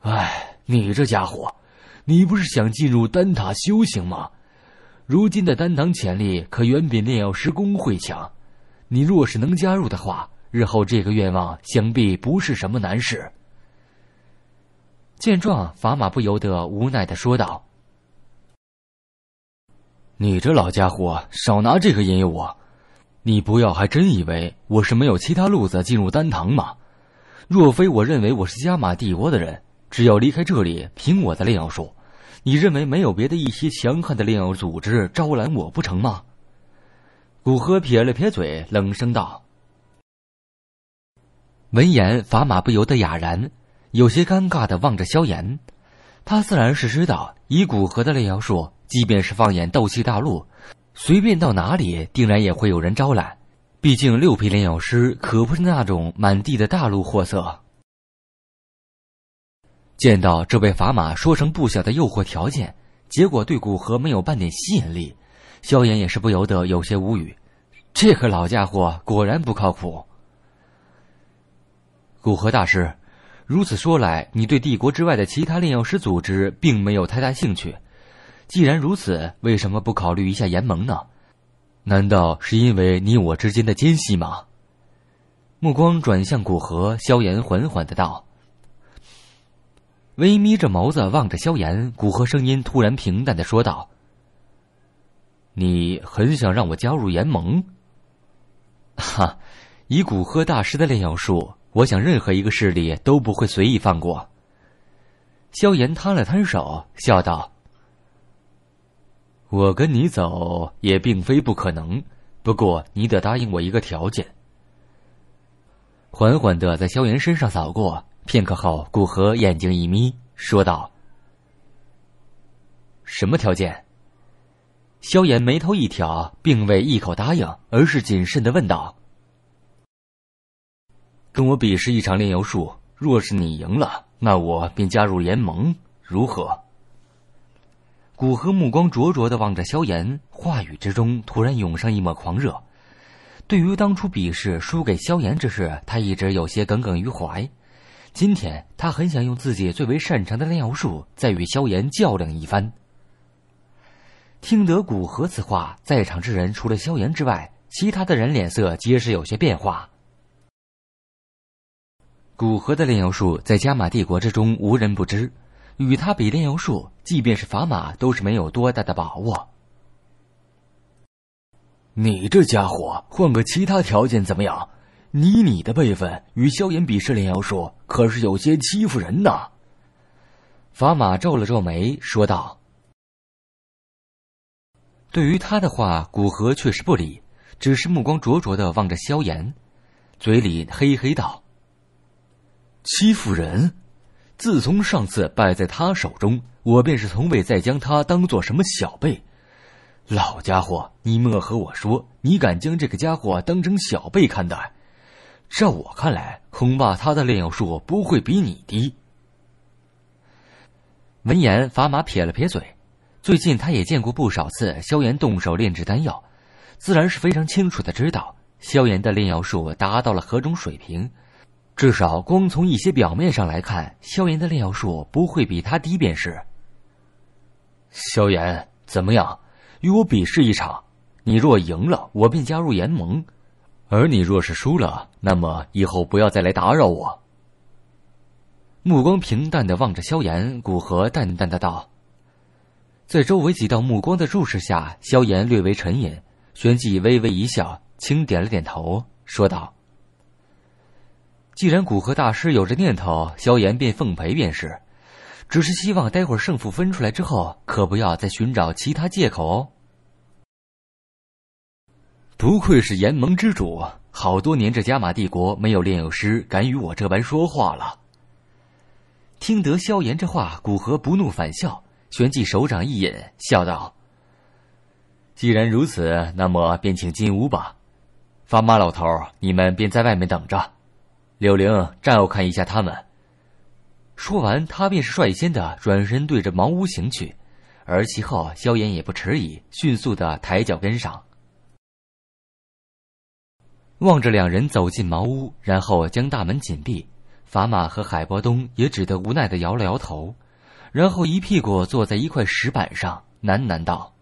哎，你这家伙，你不是想进入丹塔修行吗？如今的丹堂潜力可远比炼药师工会强，你若是能加入的话，日后这个愿望想必不是什么难事。见状，法玛不由得无奈的说道：“你这老家伙，少拿这个引诱我！你不要还真以为我是没有其他路子进入丹堂吗？若非我认为我是加玛帝国的人，只要离开这里，凭我的炼药术，你认为没有别的一些强悍的炼药组织招揽我不成吗？”古河撇了撇嘴，冷声道。闻言，法玛不由得哑然。有些尴尬的望着萧炎，他自然是知道，以古河的炼妖术，即便是放眼斗气大陆，随便到哪里，定然也会有人招揽。毕竟六品炼妖师可不是那种满地的大陆货色。见到这位砝码说成不小的诱惑条件，结果对古河没有半点吸引力，萧炎也是不由得有些无语，这个老家伙果然不靠谱。古河大师。如此说来，你对帝国之外的其他炼药师组织并没有太大兴趣。既然如此，为什么不考虑一下联盟呢？难道是因为你我之间的间隙吗？目光转向古河，萧炎缓缓的道。微眯着眸子望着萧炎，古河声音突然平淡的说道：“你很想让我加入联盟？”哈，以古河大师的炼药术。我想，任何一个势力都不会随意放过。萧炎摊了摊手，笑道：“我跟你走也并非不可能，不过你得答应我一个条件。”缓缓的在萧炎身上扫过，片刻后，古河眼睛一眯，说道：“什么条件？”萧炎眉头一挑，并未一口答应，而是谨慎的问道。跟我比试一场炼油术，若是你赢了，那我便加入联盟，如何？古河目光灼灼的望着萧炎，话语之中突然涌上一抹狂热。对于当初比试输给萧炎之事，他一直有些耿耿于怀。今天，他很想用自己最为擅长的炼油术，再与萧炎较量一番。听得古河此话，在场之人除了萧炎之外，其他的人脸色皆是有些变化。古河的炼油术在加玛帝国之中无人不知，与他比炼油术，即便是砝码都是没有多大的把握。你这家伙换个其他条件怎么样？你你的辈分与萧炎比试炼油术，可是有些欺负人呐。砝码皱了皱眉，说道：“对于他的话，古河却是不理，只是目光灼灼的望着萧炎，嘴里嘿嘿道。”欺负人！自从上次败在他手中，我便是从未再将他当做什么小辈。老家伙，你莫和我说，你敢将这个家伙当成小辈看待？照我看来，恐怕他的炼药术不会比你低。闻言，砝码撇了撇嘴。最近他也见过不少次萧炎动手炼制丹药，自然是非常清楚的知道萧炎的炼药术达到了何种水平。至少，光从一些表面上来看，萧炎的炼药术不会比他低，便是。萧炎，怎么样？与我比试一场。你若赢了，我便加入炎盟；而你若是输了，那么以后不要再来打扰我。目光平淡的望着萧炎，古河淡淡的道。在周围几道目光的注视下，萧炎略微沉吟，旋即微微一笑，轻点了点头，说道。既然古河大师有这念头，萧炎便奉陪便是。只是希望待会儿胜负分出来之后，可不要再寻找其他借口哦。不愧是炎盟之主，好多年这加玛帝国没有炼药师敢与我这般说话了。听得萧炎这话，古河不怒反笑，旋即手掌一引，笑道：“既然如此，那么便请进屋吧。发马老头，你们便在外面等着。”柳玲，站我看一下他们。说完，他便是率先的转身对着茅屋行去，而其后萧炎也不迟疑，迅速的抬脚跟上。望着两人走进茅屋，然后将大门紧闭，法玛和海波东也只得无奈的摇了摇头，然后一屁股坐在一块石板上，喃喃道：“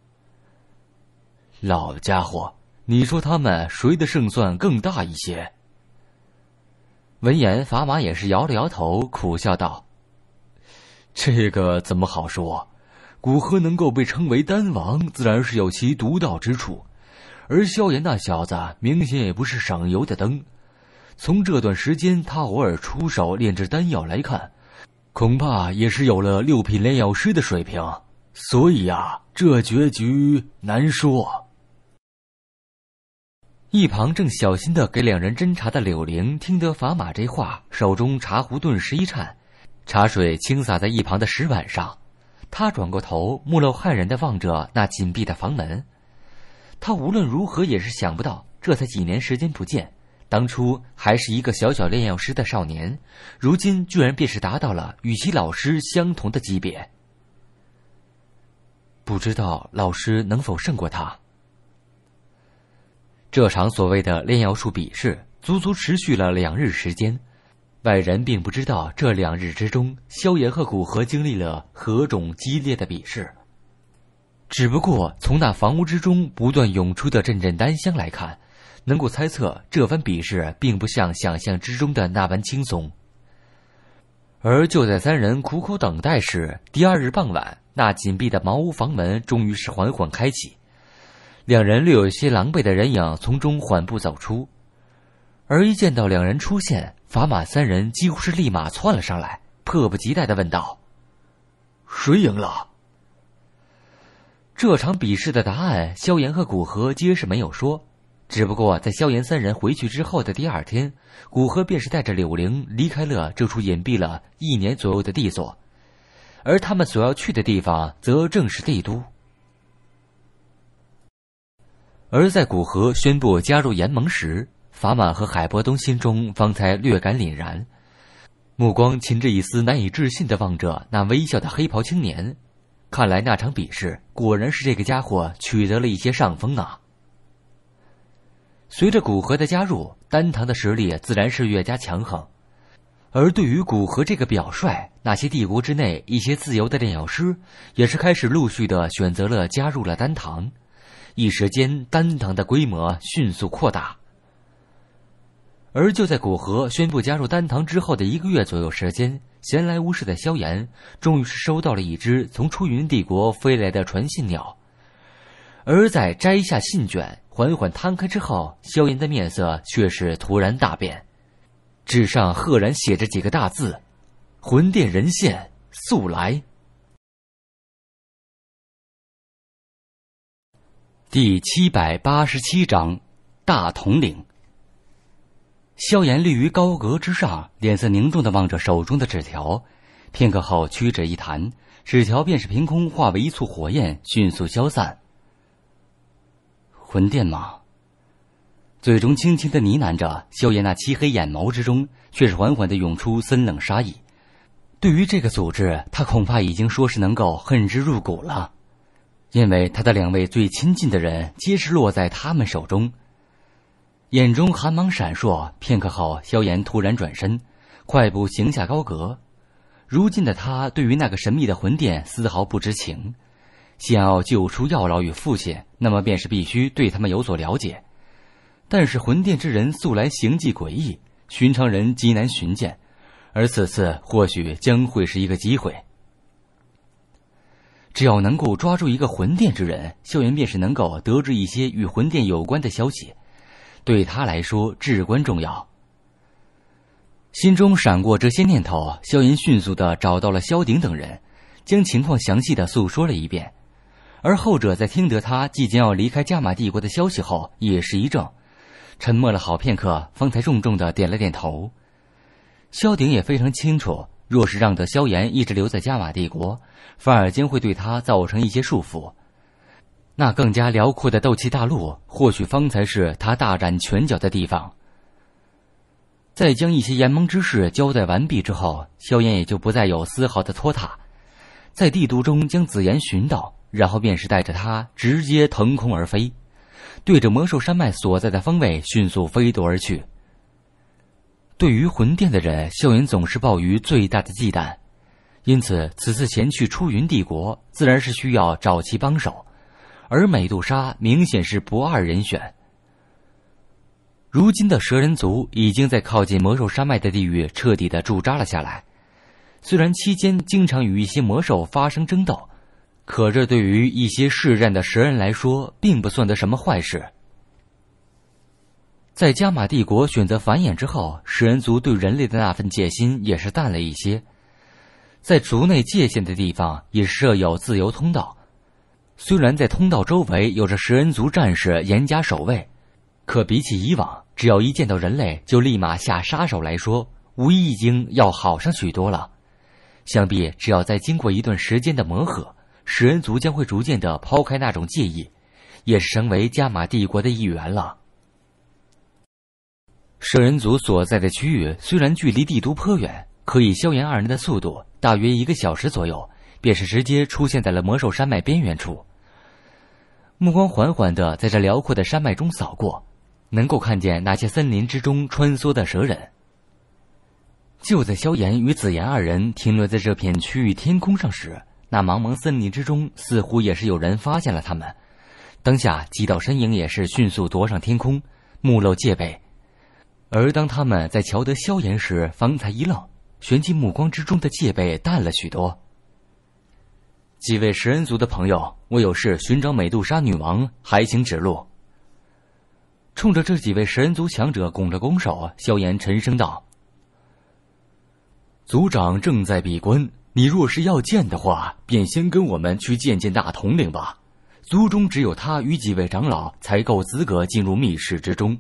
老家伙，你说他们谁的胜算更大一些？”闻言，法马也是摇了摇头，苦笑道：“这个怎么好说？古河能够被称为丹王，自然是有其独到之处；而萧炎那小子，明显也不是省油的灯。从这段时间他偶尔出手炼制丹药来看，恐怕也是有了六品炼药师的水平。所以呀，这结局难说。”一旁正小心的给两人斟茶的柳玲听得砝码这话，手中茶壶顿时一颤，茶水倾洒在一旁的石板上。他转过头，目露骇然的望着那紧闭的房门。他无论如何也是想不到，这才几年时间不见，当初还是一个小小炼药师的少年，如今居然便是达到了与其老师相同的级别。不知道老师能否胜过他？这场所谓的炼药术比试足足持续了两日时间，外人并不知道这两日之中，萧炎和古河经历了何种激烈的比试。只不过从那房屋之中不断涌出的阵阵丹香来看，能够猜测这番比试并不像想象之中的那般轻松。而就在三人苦苦等待时，第二日傍晚，那紧闭的茅屋房门终于是缓缓开启。两人略有些狼狈的人影从中缓步走出，而一见到两人出现，法马三人几乎是立马窜了上来，迫不及待的问道：“谁赢了？”这场比试的答案，萧炎和古河皆是没有说。只不过在萧炎三人回去之后的第二天，古河便是带着柳凌离开了这处隐蔽了一年左右的地所，而他们所要去的地方，则正是帝都。而在古河宣布加入炎盟时，法满和海波东心中方才略感凛然，目光噙着一丝难以置信的望着那微笑的黑袍青年。看来那场比试果然是这个家伙取得了一些上风啊！随着古河的加入，丹堂的实力自然是越加强横。而对于古河这个表率，那些帝国之内一些自由的炼药师也是开始陆续的选择了加入了丹堂。一时间，丹堂的规模迅速扩大。而就在古河宣布加入丹堂之后的一个月左右时间，闲来无事的萧炎终于是收到了一只从出云帝国飞来的传信鸟。而在摘下信卷，缓缓摊开之后，萧炎的面色却是突然大变。纸上赫然写着几个大字：“魂殿人现，速来。”第七百八十七章，大统领。萧炎立于高阁之上，脸色凝重的望着手中的纸条，片刻后屈指一弹，纸条便是凭空化为一簇火焰，迅速消散。魂殿吗？嘴中轻轻的呢喃着，萧炎那漆黑眼眸之中却是缓缓的涌出森冷杀意。对于这个组织，他恐怕已经说是能够恨之入骨了。因为他的两位最亲近的人皆是落在他们手中，眼中寒芒闪烁。片刻后，萧炎突然转身，快步行下高阁。如今的他对于那个神秘的魂殿丝毫不知情，想要救出药老与父亲，那么便是必须对他们有所了解。但是魂殿之人素来行迹诡异，寻常人极难寻见，而此次或许将会是一个机会。只要能够抓住一个魂殿之人，萧炎便是能够得知一些与魂殿有关的消息，对他来说至关重要。心中闪过这些念头，萧炎迅速的找到了萧鼎等人，将情况详细的诉说了一遍。而后者在听得他即将要离开加玛帝国的消息后，也是一怔，沉默了好片刻，方才重重的点了点头。萧鼎也非常清楚，若是让得萧炎一直留在加玛帝国。反而将会对他造成一些束缚。那更加辽阔的斗气大陆，或许方才是他大展拳脚的地方。在将一些炎盟之事交代完毕之后，萧炎也就不再有丝毫的拖沓，在帝都中将紫妍寻到，然后便是带着他直接腾空而飞，对着魔兽山脉所在的方位迅速飞夺而去。对于魂殿的人，萧炎总是抱于最大的忌惮。因此，此次前去出云帝国，自然是需要找其帮手，而美杜莎明显是不二人选。如今的蛇人族已经在靠近魔兽山脉的地域彻底的驻扎了下来，虽然期间经常与一些魔兽发生争斗，可这对于一些世战的蛇人来说，并不算得什么坏事。在加玛帝国选择繁衍之后，蛇人族对人类的那份戒心也是淡了一些。在族内界限的地方也设有自由通道，虽然在通道周围有着食人族战士严加守卫，可比起以往，只要一见到人类就立马下杀手来说，无疑已经要好上许多了。想必只要再经过一段时间的磨合，食人族将会逐渐的抛开那种记意，也成为加玛帝国的一员了。食人族所在的区域虽然距离帝都颇远，可以萧炎二人的速度。大约一个小时左右，便是直接出现在了魔兽山脉边缘处。目光缓缓的在这辽阔的山脉中扫过，能够看见那些森林之中穿梭的蛇人。就在萧炎与紫炎二人停留在这片区域天空上时，那茫茫森林之中似乎也是有人发现了他们。当下几道身影也是迅速夺上天空，目露戒备。而当他们在瞧得萧炎时，方才一愣。旋即目光之中的戒备淡了许多。几位食人族的朋友，我有事寻找美杜莎女王，还请指路。冲着这几位食人族强者拱了拱手，萧炎沉声道：“族长正在闭关，你若是要见的话，便先跟我们去见见大统领吧。族中只有他与几位长老才够资格进入密室之中。”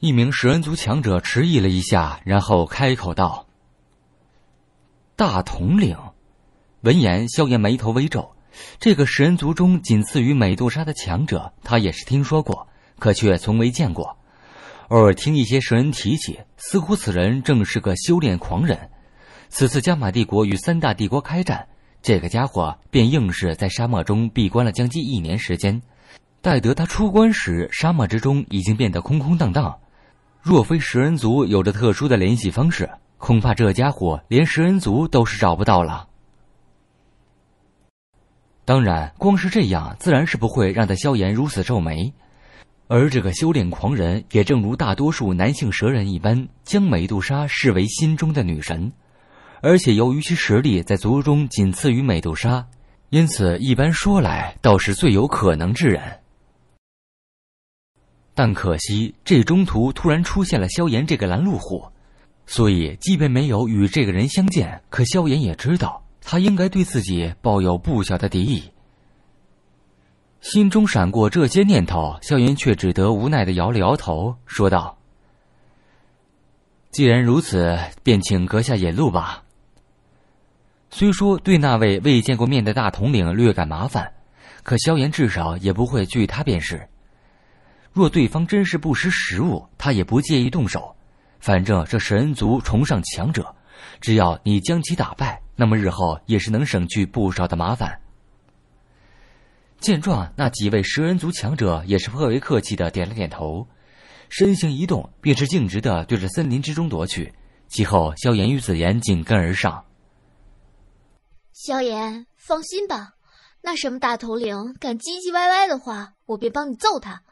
一名食人族强者迟疑了一下，然后开口道。大统领，闻言，萧炎眉头微皱。这个食人族中仅次于美杜莎的强者，他也是听说过，可却从未见过。偶尔听一些食人提起，似乎此人正是个修炼狂人。此次加玛帝国与三大帝国开战，这个家伙便硬是在沙漠中闭关了将近一年时间。待得他出关时，沙漠之中已经变得空空荡荡。若非食人族有着特殊的联系方式。恐怕这家伙连食人族都是找不到了。当然，光是这样，自然是不会让他萧炎如此皱眉。而这个修炼狂人，也正如大多数男性蛇人一般，将美杜莎视为心中的女神。而且，由于其实力在族中仅次于美杜莎，因此一般说来，倒是最有可能之人。但可惜，这中途突然出现了萧炎这个拦路虎。所以，即便没有与这个人相见，可萧炎也知道他应该对自己抱有不小的敌意。心中闪过这些念头，萧炎却只得无奈的摇了摇头，说道：“既然如此，便请阁下引路吧。”虽说对那位未见过面的大统领略感麻烦，可萧炎至少也不会拒他便是。若对方真是不识时务，他也不介意动手。反正这蛇人族崇尚强者，只要你将其打败，那么日后也是能省去不少的麻烦。见状，那几位蛇人族强者也是颇为客气的点了点头，身形一动，便是径直的对着森林之中夺去。其后，萧炎与紫炎紧跟而上。萧炎，放心吧，那什么大头领敢唧唧歪歪的话，我便帮你揍他。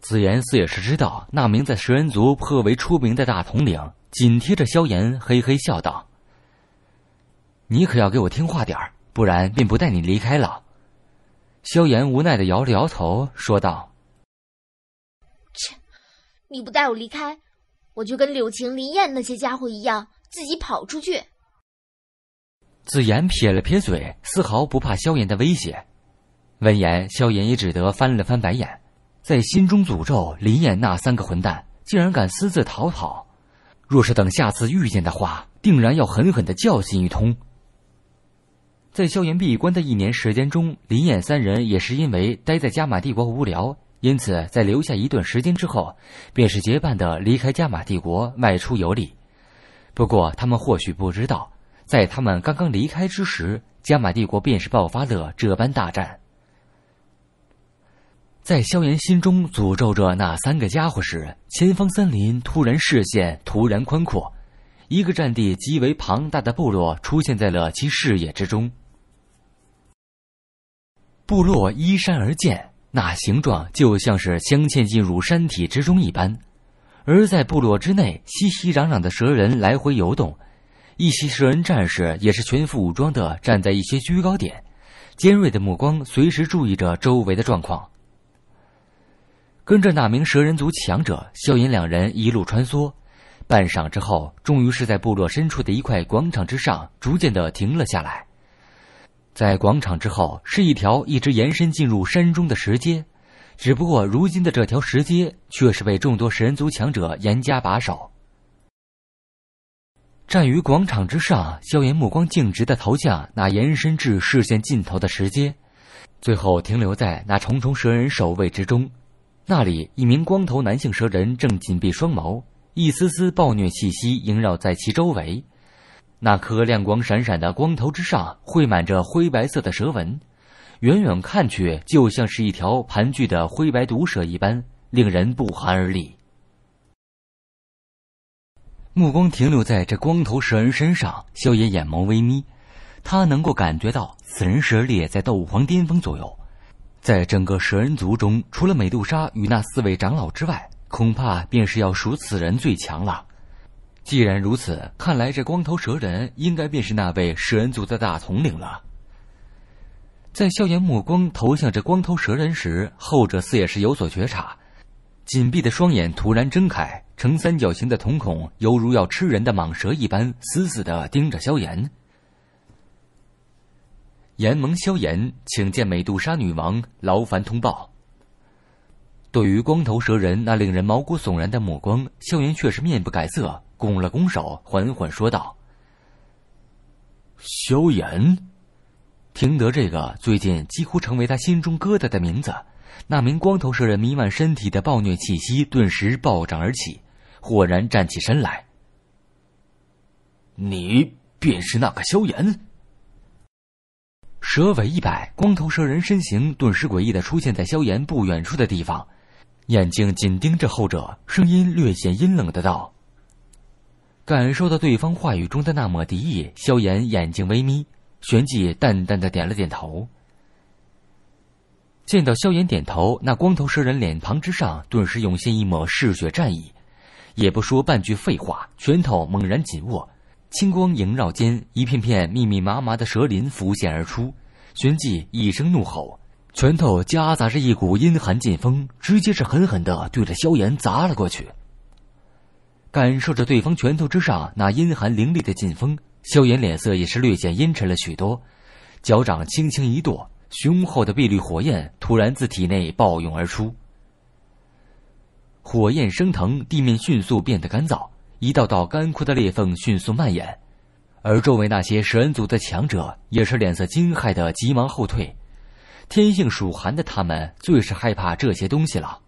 紫妍似也是知道那名在食人族颇为出名的大统领，紧贴着萧炎，嘿嘿笑道：“你可要给我听话点儿，不然便不带你离开了。”萧炎无奈的摇了摇头，说道：“切，你不带我离开，我就跟柳晴、林燕那些家伙一样，自己跑出去。”紫妍撇了撇嘴，丝毫不怕萧炎的威胁。闻言，萧炎也只得翻了翻白眼。在心中诅咒林燕那三个混蛋竟然敢私自逃跑，若是等下次遇见的话，定然要狠狠的教训一通。在萧炎闭关的一年时间中，林燕三人也是因为待在加玛帝国无聊，因此在留下一段时间之后，便是结伴的离开加玛帝国外出游历。不过他们或许不知道，在他们刚刚离开之时，加玛帝国便是爆发了这般大战。在萧炎心中诅咒着那三个家伙时，前方森林突然视线突然宽阔，一个占地极为庞大的部落出现在了其视野之中。部落依山而建，那形状就像是镶嵌进入山体之中一般。而在部落之内，熙熙攘攘的蛇人来回游动，一些蛇人战士也是全副武装的站在一些居高点，尖锐的目光随时注意着周围的状况。跟着那名蛇人族强者，萧炎两人一路穿梭，半晌之后，终于是在部落深处的一块广场之上逐渐的停了下来。在广场之后，是一条一直延伸进入山中的石阶，只不过如今的这条石阶却是被众多蛇人族强者严加把守。站于广场之上，萧炎目光径直的投向那延伸至视线尽头的石阶，最后停留在那重重蛇人守卫之中。那里，一名光头男性蛇人正紧闭双眸，一丝丝暴虐气息萦绕在其周围。那颗亮光闪闪的光头之上，绘满着灰白色的蛇纹，远远看去，就像是一条盘踞的灰白毒蛇一般，令人不寒而栗。目光停留在这光头蛇人身上，萧炎眼眸微眯，他能够感觉到此人蛇力在斗皇巅峰左右。在整个蛇人族中，除了美杜莎与那四位长老之外，恐怕便是要数此人最强了。既然如此，看来这光头蛇人应该便是那位蛇人族的大统领了。在萧炎目光投向这光头蛇人时，后者似也是有所觉察，紧闭的双眼突然睁开，呈三角形的瞳孔犹如要吃人的蟒蛇一般，死死的盯着萧炎。炎盟萧炎，请见美杜莎女王，劳烦通报。对于光头蛇人那令人毛骨悚然的目光，萧炎却是面不改色，拱了拱手，缓缓说道：“萧炎。”听得这个最近几乎成为他心中疙瘩的名字，那名光头蛇人弥漫身体的暴虐气息顿时暴涨而起，豁然站起身来：“你便是那个萧炎？”蛇尾一摆，光头蛇人身形顿时诡异的出现在萧炎不远处的地方，眼睛紧盯着后者，声音略显阴冷的道：“感受到对方话语中的那抹敌意，萧炎眼睛微眯，旋即淡淡的点了点头。”见到萧炎点头，那光头蛇人脸庞之上顿时涌现一抹嗜血战意，也不说半句废话，拳头猛然紧握。青光萦绕间，一片片密密麻麻的蛇鳞浮现而出。旋即一声怒吼，拳头夹杂着一股阴寒劲风，直接是狠狠的对着萧炎砸了过去。感受着对方拳头之上那阴寒凌厉的劲风，萧炎脸色也是略显阴沉了许多。脚掌轻轻一跺，雄厚的碧绿火焰突然自体内暴涌而出。火焰升腾，地面迅速变得干燥。一道道干枯的裂缝迅速蔓延，而周围那些食人族的强者也是脸色惊骇的急忙后退。天性属寒的他们最是害怕这些东西了。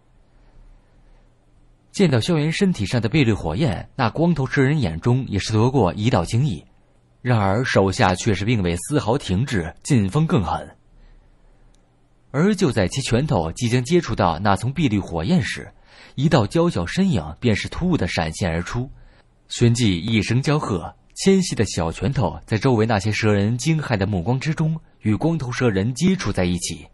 见到萧炎身体上的碧绿火焰，那光头食人眼中也是夺过一道惊异，然而手下却是并未丝毫停滞，劲风更狠。而就在其拳头即将接触到那层碧绿火焰时，一道娇小身影便是突兀的闪现而出。旋即一声娇喝，纤细的小拳头在周围那些蛇人惊骇的目光之中，与光头蛇人接触在一起。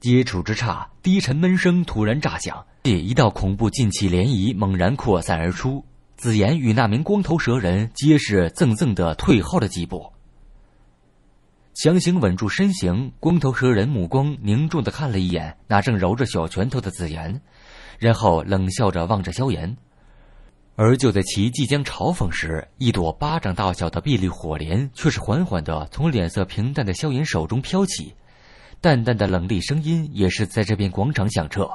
接触之差，低沉闷声突然炸响，一道恐怖劲气涟漪猛然扩散而出。紫言与那名光头蛇人皆是蹭蹭的退后了几步，强行稳住身形。光头蛇人目光凝重的看了一眼那正揉着小拳头的紫言，然后冷笑着望着萧炎。而就在其即将嘲讽时，一朵巴掌大小的碧绿火莲却是缓缓的从脸色平淡的萧炎手中飘起，淡淡的冷厉声音也是在这片广场响彻。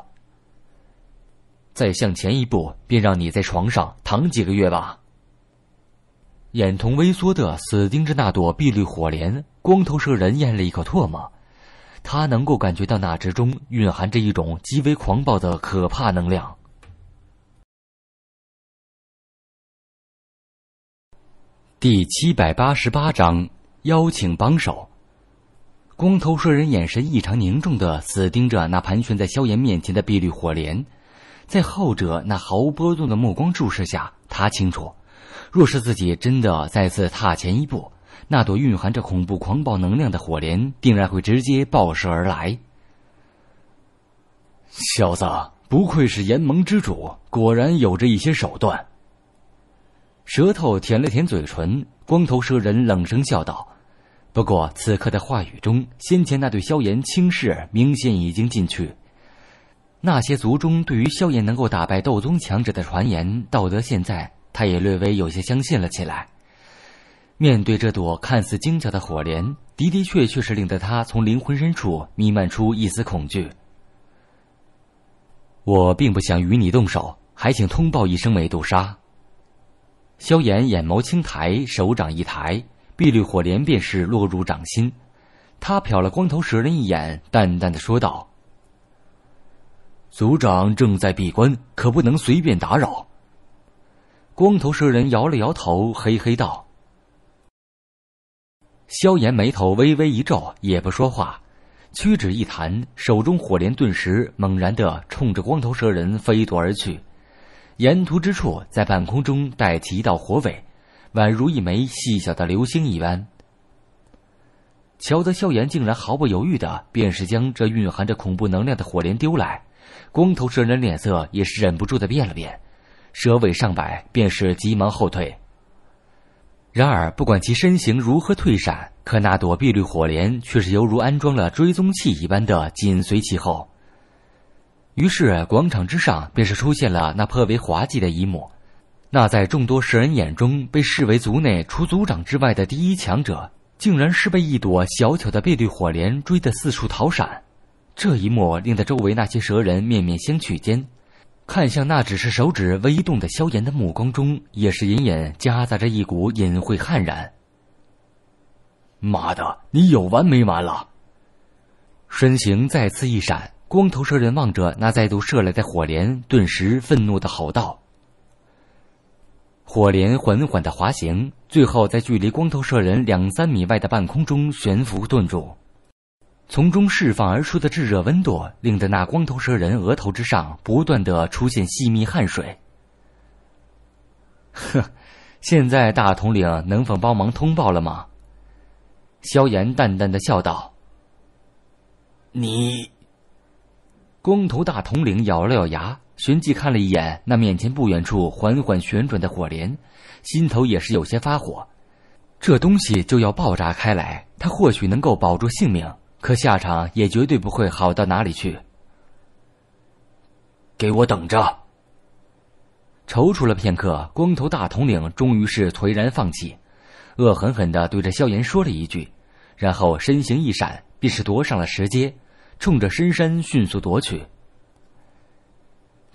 再向前一步，便让你在床上躺几个月吧。眼瞳微缩的死盯着那朵碧绿火莲，光头蛇人咽了一口唾沫，他能够感觉到那之中蕴含着一种极为狂暴的可怕能量。第七百八十八章邀请帮手。光头说人眼神异常凝重的死盯着那盘旋在萧炎面前的碧绿火莲，在后者那毫无波动的目光注视下，他清楚，若是自己真的再次踏前一步，那朵蕴含着恐怖狂暴能量的火莲定然会直接爆射而来。小子，不愧是炎盟之主，果然有着一些手段。舌头舔了舔嘴唇，光头蛇人冷声笑道：“不过此刻的话语中，先前那对萧炎轻视，明显已经进去。那些族中对于萧炎能够打败斗宗强者的传言，道德现在，他也略微有些相信了起来。面对这朵看似精巧的火莲，的的确确是令得他从灵魂深处弥漫出一丝恐惧。我并不想与你动手，还请通报一声美杜莎。”萧炎眼眸轻抬，手掌一抬，碧绿火莲便是落入掌心。他瞟了光头蛇人一眼，淡淡的说道：“族长正在闭关，可不能随便打扰。”光头蛇人摇了摇头，嘿嘿道。萧炎眉头微微一皱，也不说话，屈指一弹，手中火莲顿时猛然的冲着光头蛇人飞夺而去。沿途之处，在半空中带起一道火尾，宛如一枚细小的流星一般。乔德笑炎竟然毫不犹豫的，便是将这蕴含着恐怖能量的火莲丢来。光头蛇人脸色也是忍不住的变了变，蛇尾上摆，便是急忙后退。然而，不管其身形如何退闪，可那朵碧绿火莲却是犹如安装了追踪器一般的紧随其后。于是，广场之上便是出现了那颇为滑稽的一幕。那在众多蛇人眼中被视为族内除族长之外的第一强者，竟然是被一朵小巧的碧绿火莲追得四处逃闪。这一幕令得周围那些蛇人面面相觑间，看向那只是手指微动的萧炎的目光中，也是隐隐夹杂着一股隐晦悍然。妈的，你有完没完了？身形再次一闪。光头蛇人望着那再度射来的火莲，顿时愤怒的吼道：“火莲缓缓的滑行，最后在距离光头蛇人两三米外的半空中悬浮顿住，从中释放而出的炙热温度，令得那光头蛇人额头之上不断的出现细密汗水。”“哼，现在大统领能否帮忙通报了吗？”萧炎淡淡的笑道。“你。”光头大统领咬了咬牙，旋即看了一眼那面前不远处缓缓旋转的火镰，心头也是有些发火。这东西就要爆炸开来，他或许能够保住性命，可下场也绝对不会好到哪里去。给我等着！踌躇了片刻，光头大统领终于是颓然放弃，恶狠狠的对着萧炎说了一句，然后身形一闪，便是夺上了石阶。冲着深山迅速夺去。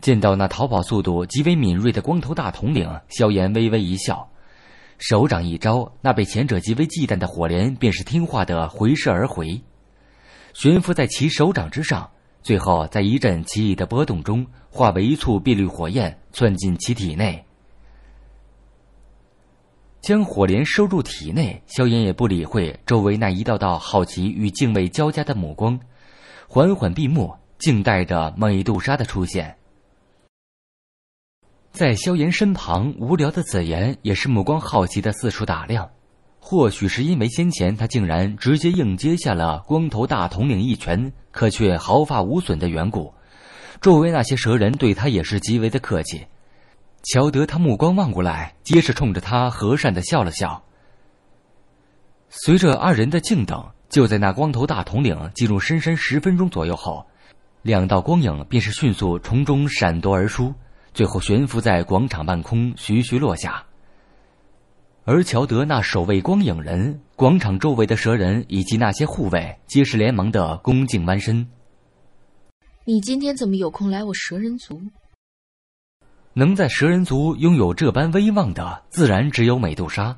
见到那逃跑速度极为敏锐的光头大统领，萧炎微微一笑，手掌一招，那被前者极为忌惮的火莲便是听话的回射而回，悬浮在其手掌之上，最后在一阵奇异的波动中化为一簇碧绿火焰，窜进其体内。将火莲收入体内，萧炎也不理会周围那一道道好奇与敬畏交加的目光。缓缓闭目，静待着美杜莎的出现。在萧炎身旁，无聊的紫妍也是目光好奇的四处打量，或许是因为先前他竟然直接硬接下了光头大统领一拳，可却毫发无损的缘故，周围那些蛇人对他也是极为的客气。瞧得他目光望过来，皆是冲着他和善的笑了笑。随着二人的静等。就在那光头大统领进入深山十分钟左右后，两道光影便是迅速从中闪夺而出，最后悬浮在广场半空，徐徐落下。而乔德那守卫光影人、广场周围的蛇人以及那些护卫，皆是连忙的恭敬弯身。你今天怎么有空来我蛇人族？能在蛇人族拥有这般威望的，自然只有美杜莎。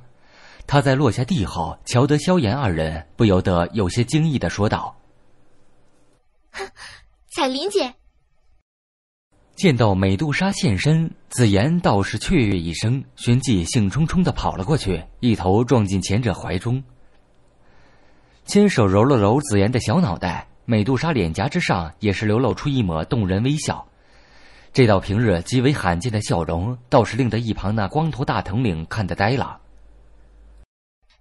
他在落下地后，瞧得萧炎二人，不由得有些惊异的说道：“ 彩鳞姐。”见到美杜莎现身，紫妍倒是雀跃一声，旋即兴冲冲的跑了过去，一头撞进前者怀中。亲手揉了揉紫妍的小脑袋，美杜莎脸颊之上也是流露出一抹动人微笑，这道平日极为罕见的笑容，倒是令得一旁那光头大统领看得呆了。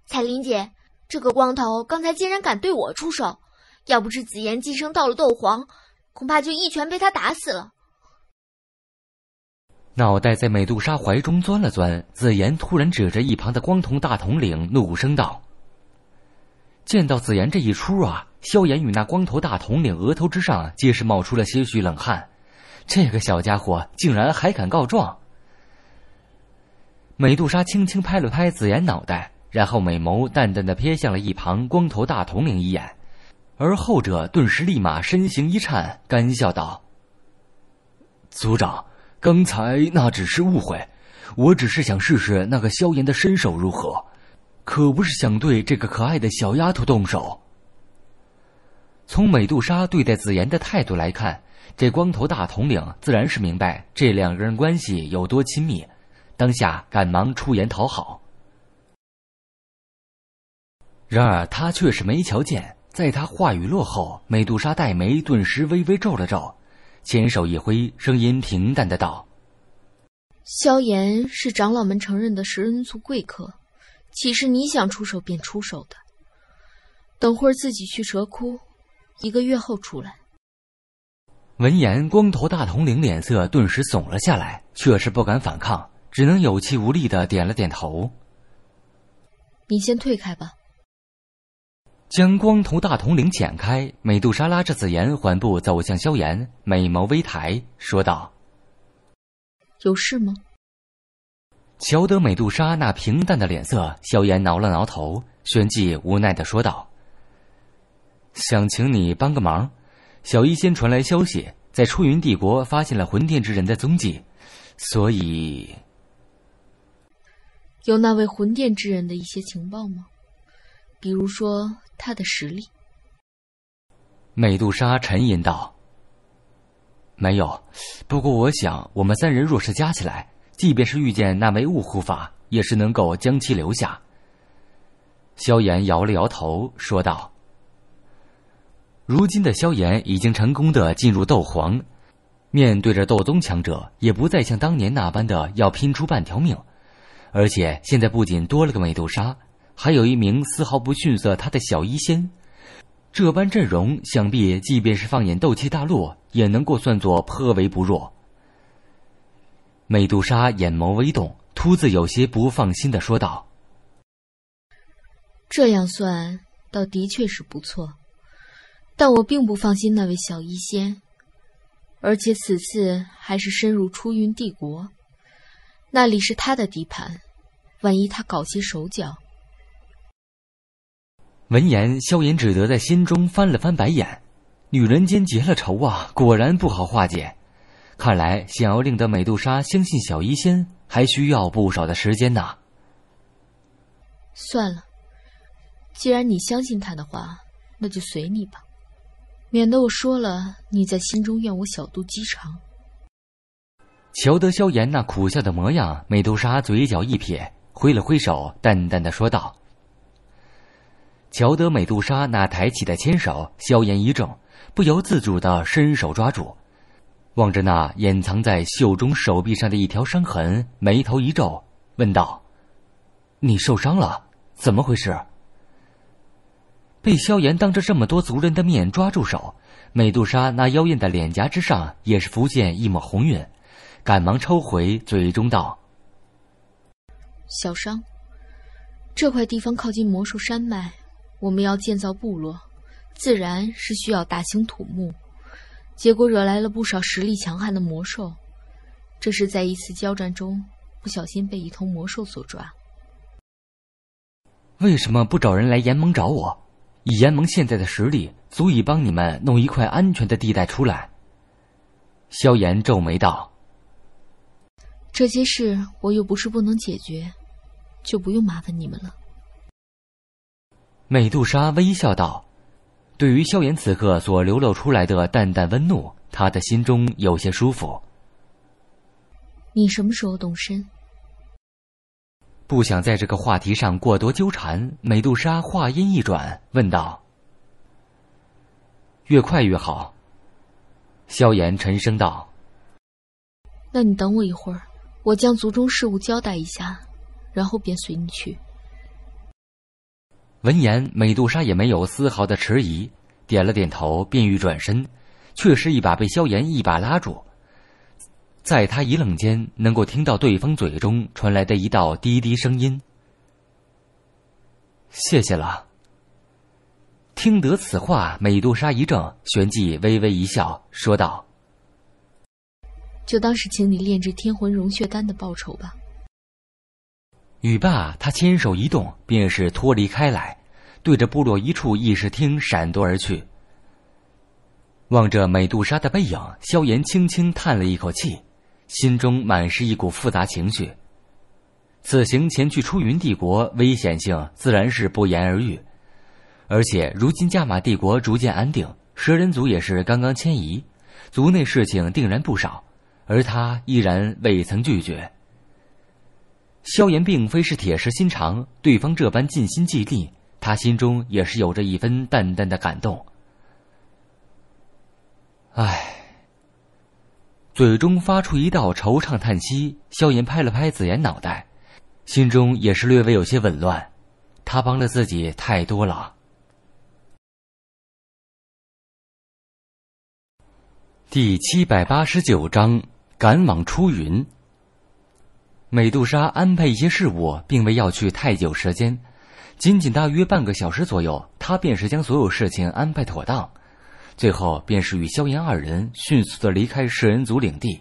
彩玲姐，这个光头刚才竟然敢对我出手，要不是紫妍晋升到了斗皇，恐怕就一拳被他打死了。脑袋在美杜莎怀中钻了钻，紫妍突然指着一旁的光头大统领，怒声道：“见到紫妍这一出啊，萧炎与那光头大统领额头之上皆是冒出了些许冷汗。这个小家伙竟然还敢告状。”美杜莎轻轻拍了拍紫妍脑袋。然后，美眸淡淡的瞥向了一旁光头大统领一眼，而后者顿时立马身形一颤，干笑道：“族长，刚才那只是误会，我只是想试试那个萧炎的身手如何，可不是想对这个可爱的小丫头动手。”从美杜莎对待紫妍的态度来看，这光头大统领自然是明白这两个人关系有多亲密，当下赶忙出言讨好。然而他却是没瞧见，在他话语落后，美杜莎黛眉顿时微微皱了皱，纤手一挥，声音平淡的道：“萧炎是长老们承认的食人族贵客，岂是你想出手便出手的？等会儿自己去蛇窟，一个月后出来。”闻言，光头大统领脸色顿时怂了下来，却是不敢反抗，只能有气无力的点了点头。“你先退开吧。”将光头大统领剪开，美杜莎拉着紫妍缓步走向萧炎，美眸微抬，说道：“有事吗？”瞧得美杜莎那平淡的脸色，萧炎挠了挠头，旋即无奈的说道：“想请你帮个忙，小医仙传来消息，在出云帝国发现了魂殿之人的踪迹，所以，有那位魂殿之人的一些情报吗？”比如说他的实力，美杜莎沉吟道：“没有，不过我想，我们三人若是加起来，即便是遇见那枚雾护法，也是能够将其留下。”萧炎摇了摇头说道：“如今的萧炎已经成功的进入斗皇，面对着斗宗强者，也不再像当年那般的要拼出半条命，而且现在不仅多了个美杜莎。”还有一名丝毫不逊色他的小医仙，这般阵容，想必即便是放眼斗气大陆，也能够算作颇为不弱。美杜莎眼眸微动，秃子有些不放心的说道：“这样算倒的确是不错，但我并不放心那位小医仙，而且此次还是深入出云帝国，那里是他的地盘，万一他搞些手脚。”闻言，萧炎只得在心中翻了翻白眼。女人间结了仇啊，果然不好化解。看来想要令得美杜莎相信小医仙，还需要不少的时间呐。算了，既然你相信他的话，那就随你吧，免得我说了你在心中怨我小肚鸡肠。瞧得萧炎那苦笑的模样，美杜莎嘴角一撇，挥了挥手，淡淡的说道。瞧得美杜莎那抬起的纤手，萧炎一怔，不由自主的伸手抓住，望着那掩藏在袖中手臂上的一条伤痕，眉头一皱，问道：“你受伤了？怎么回事？”被萧炎当着这么多族人的面抓住手，美杜莎那妖艳的脸颊之上也是浮现一抹红晕，赶忙抽回，嘴中道：“小伤，这块地方靠近魔术山脉。”我们要建造部落，自然是需要大兴土木，结果惹来了不少实力强悍的魔兽。这是在一次交战中，不小心被一头魔兽所抓。为什么不找人来炎盟找我？以炎盟现在的实力，足以帮你们弄一块安全的地带出来。萧炎皱眉道：“这些事我又不是不能解决，就不用麻烦你们了。”美杜莎微笑道：“对于萧炎此刻所流露出来的淡淡温怒，他的心中有些舒服。”“你什么时候动身？”不想在这个话题上过多纠缠，美杜莎话音一转问道：“越快越好。”萧炎沉声道：“那你等我一会儿，我将族中事务交代一下，然后便随你去。”闻言，美杜莎也没有丝毫的迟疑，点了点头，便欲转身，却是一把被萧炎一把拉住。在他一愣间，能够听到对方嘴中传来的一道低低声音：“谢谢了。”听得此话，美杜莎一怔，旋即微微一笑，说道：“就当是请你炼制天魂融血丹的报酬吧。”语罢，他纤手一动，便是脱离开来，对着部落一处议事厅闪躲而去。望着美杜莎的背影，萧炎轻轻叹了一口气，心中满是一股复杂情绪。此行前去出云帝国，危险性自然是不言而喻。而且如今加玛帝国逐渐安定，蛇人族也是刚刚迁移，族内事情定然不少，而他依然未曾拒绝。萧炎并非是铁石心肠，对方这般尽心尽力，他心中也是有着一分淡淡的感动。唉，嘴中发出一道惆怅叹息，萧炎拍了拍紫妍脑袋，心中也是略微有些紊乱。他帮了自己太多了。第七百八十九章：赶往出云。美杜莎安排一些事务，并未要去太久时间，仅仅大约半个小时左右，他便是将所有事情安排妥当，最后便是与萧炎二人迅速的离开食人族领地，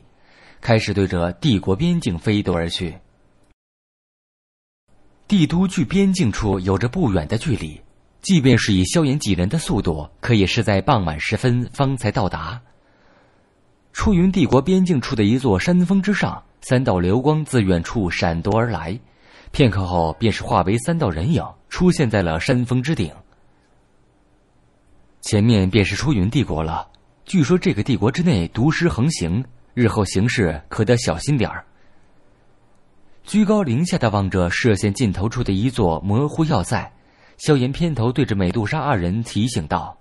开始对着帝国边境飞夺而去。帝都距边境处有着不远的距离，即便是以萧炎几人的速度，可也是在傍晚时分方才到达。出云帝国边境处的一座山峰之上。三道流光自远处闪夺而来，片刻后便是化为三道人影，出现在了山峰之顶。前面便是出云帝国了，据说这个帝国之内毒师横行，日后行事可得小心点儿。居高临下的望着视线尽头处的一座模糊要塞，萧炎偏头对着美杜莎二人提醒道。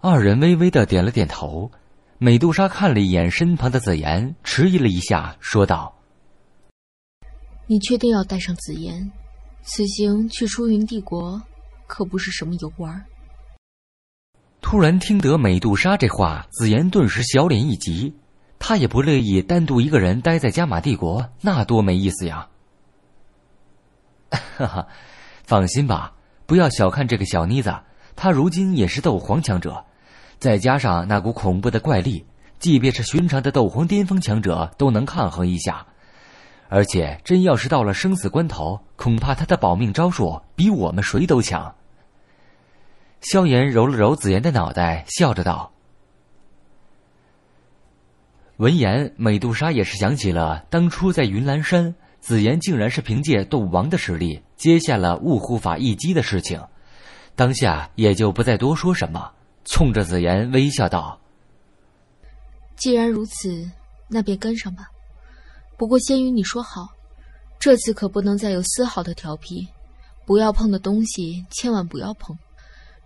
二人微微的点了点头。美杜莎看了一眼身旁的紫妍，迟疑了一下，说道：“你确定要带上紫妍？此行去出云帝国，可不是什么游玩。”突然听得美杜莎这话，紫妍顿时小脸一急。她也不乐意单独一个人待在加玛帝国，那多没意思呀！哈哈，放心吧，不要小看这个小妮子，她如今也是斗皇强者。再加上那股恐怖的怪力，即便是寻常的斗皇巅峰强者都能抗衡一下。而且，真要是到了生死关头，恐怕他的保命招数比我们谁都强。萧炎揉了揉紫妍的脑袋，笑着道。闻言，美杜莎也是想起了当初在云岚山，紫妍竟然是凭借斗王的实力接下了雾护法一击的事情，当下也就不再多说什么。冲着紫妍微笑道：“既然如此，那便跟上吧。不过先与你说好，这次可不能再有丝毫的调皮，不要碰的东西千万不要碰。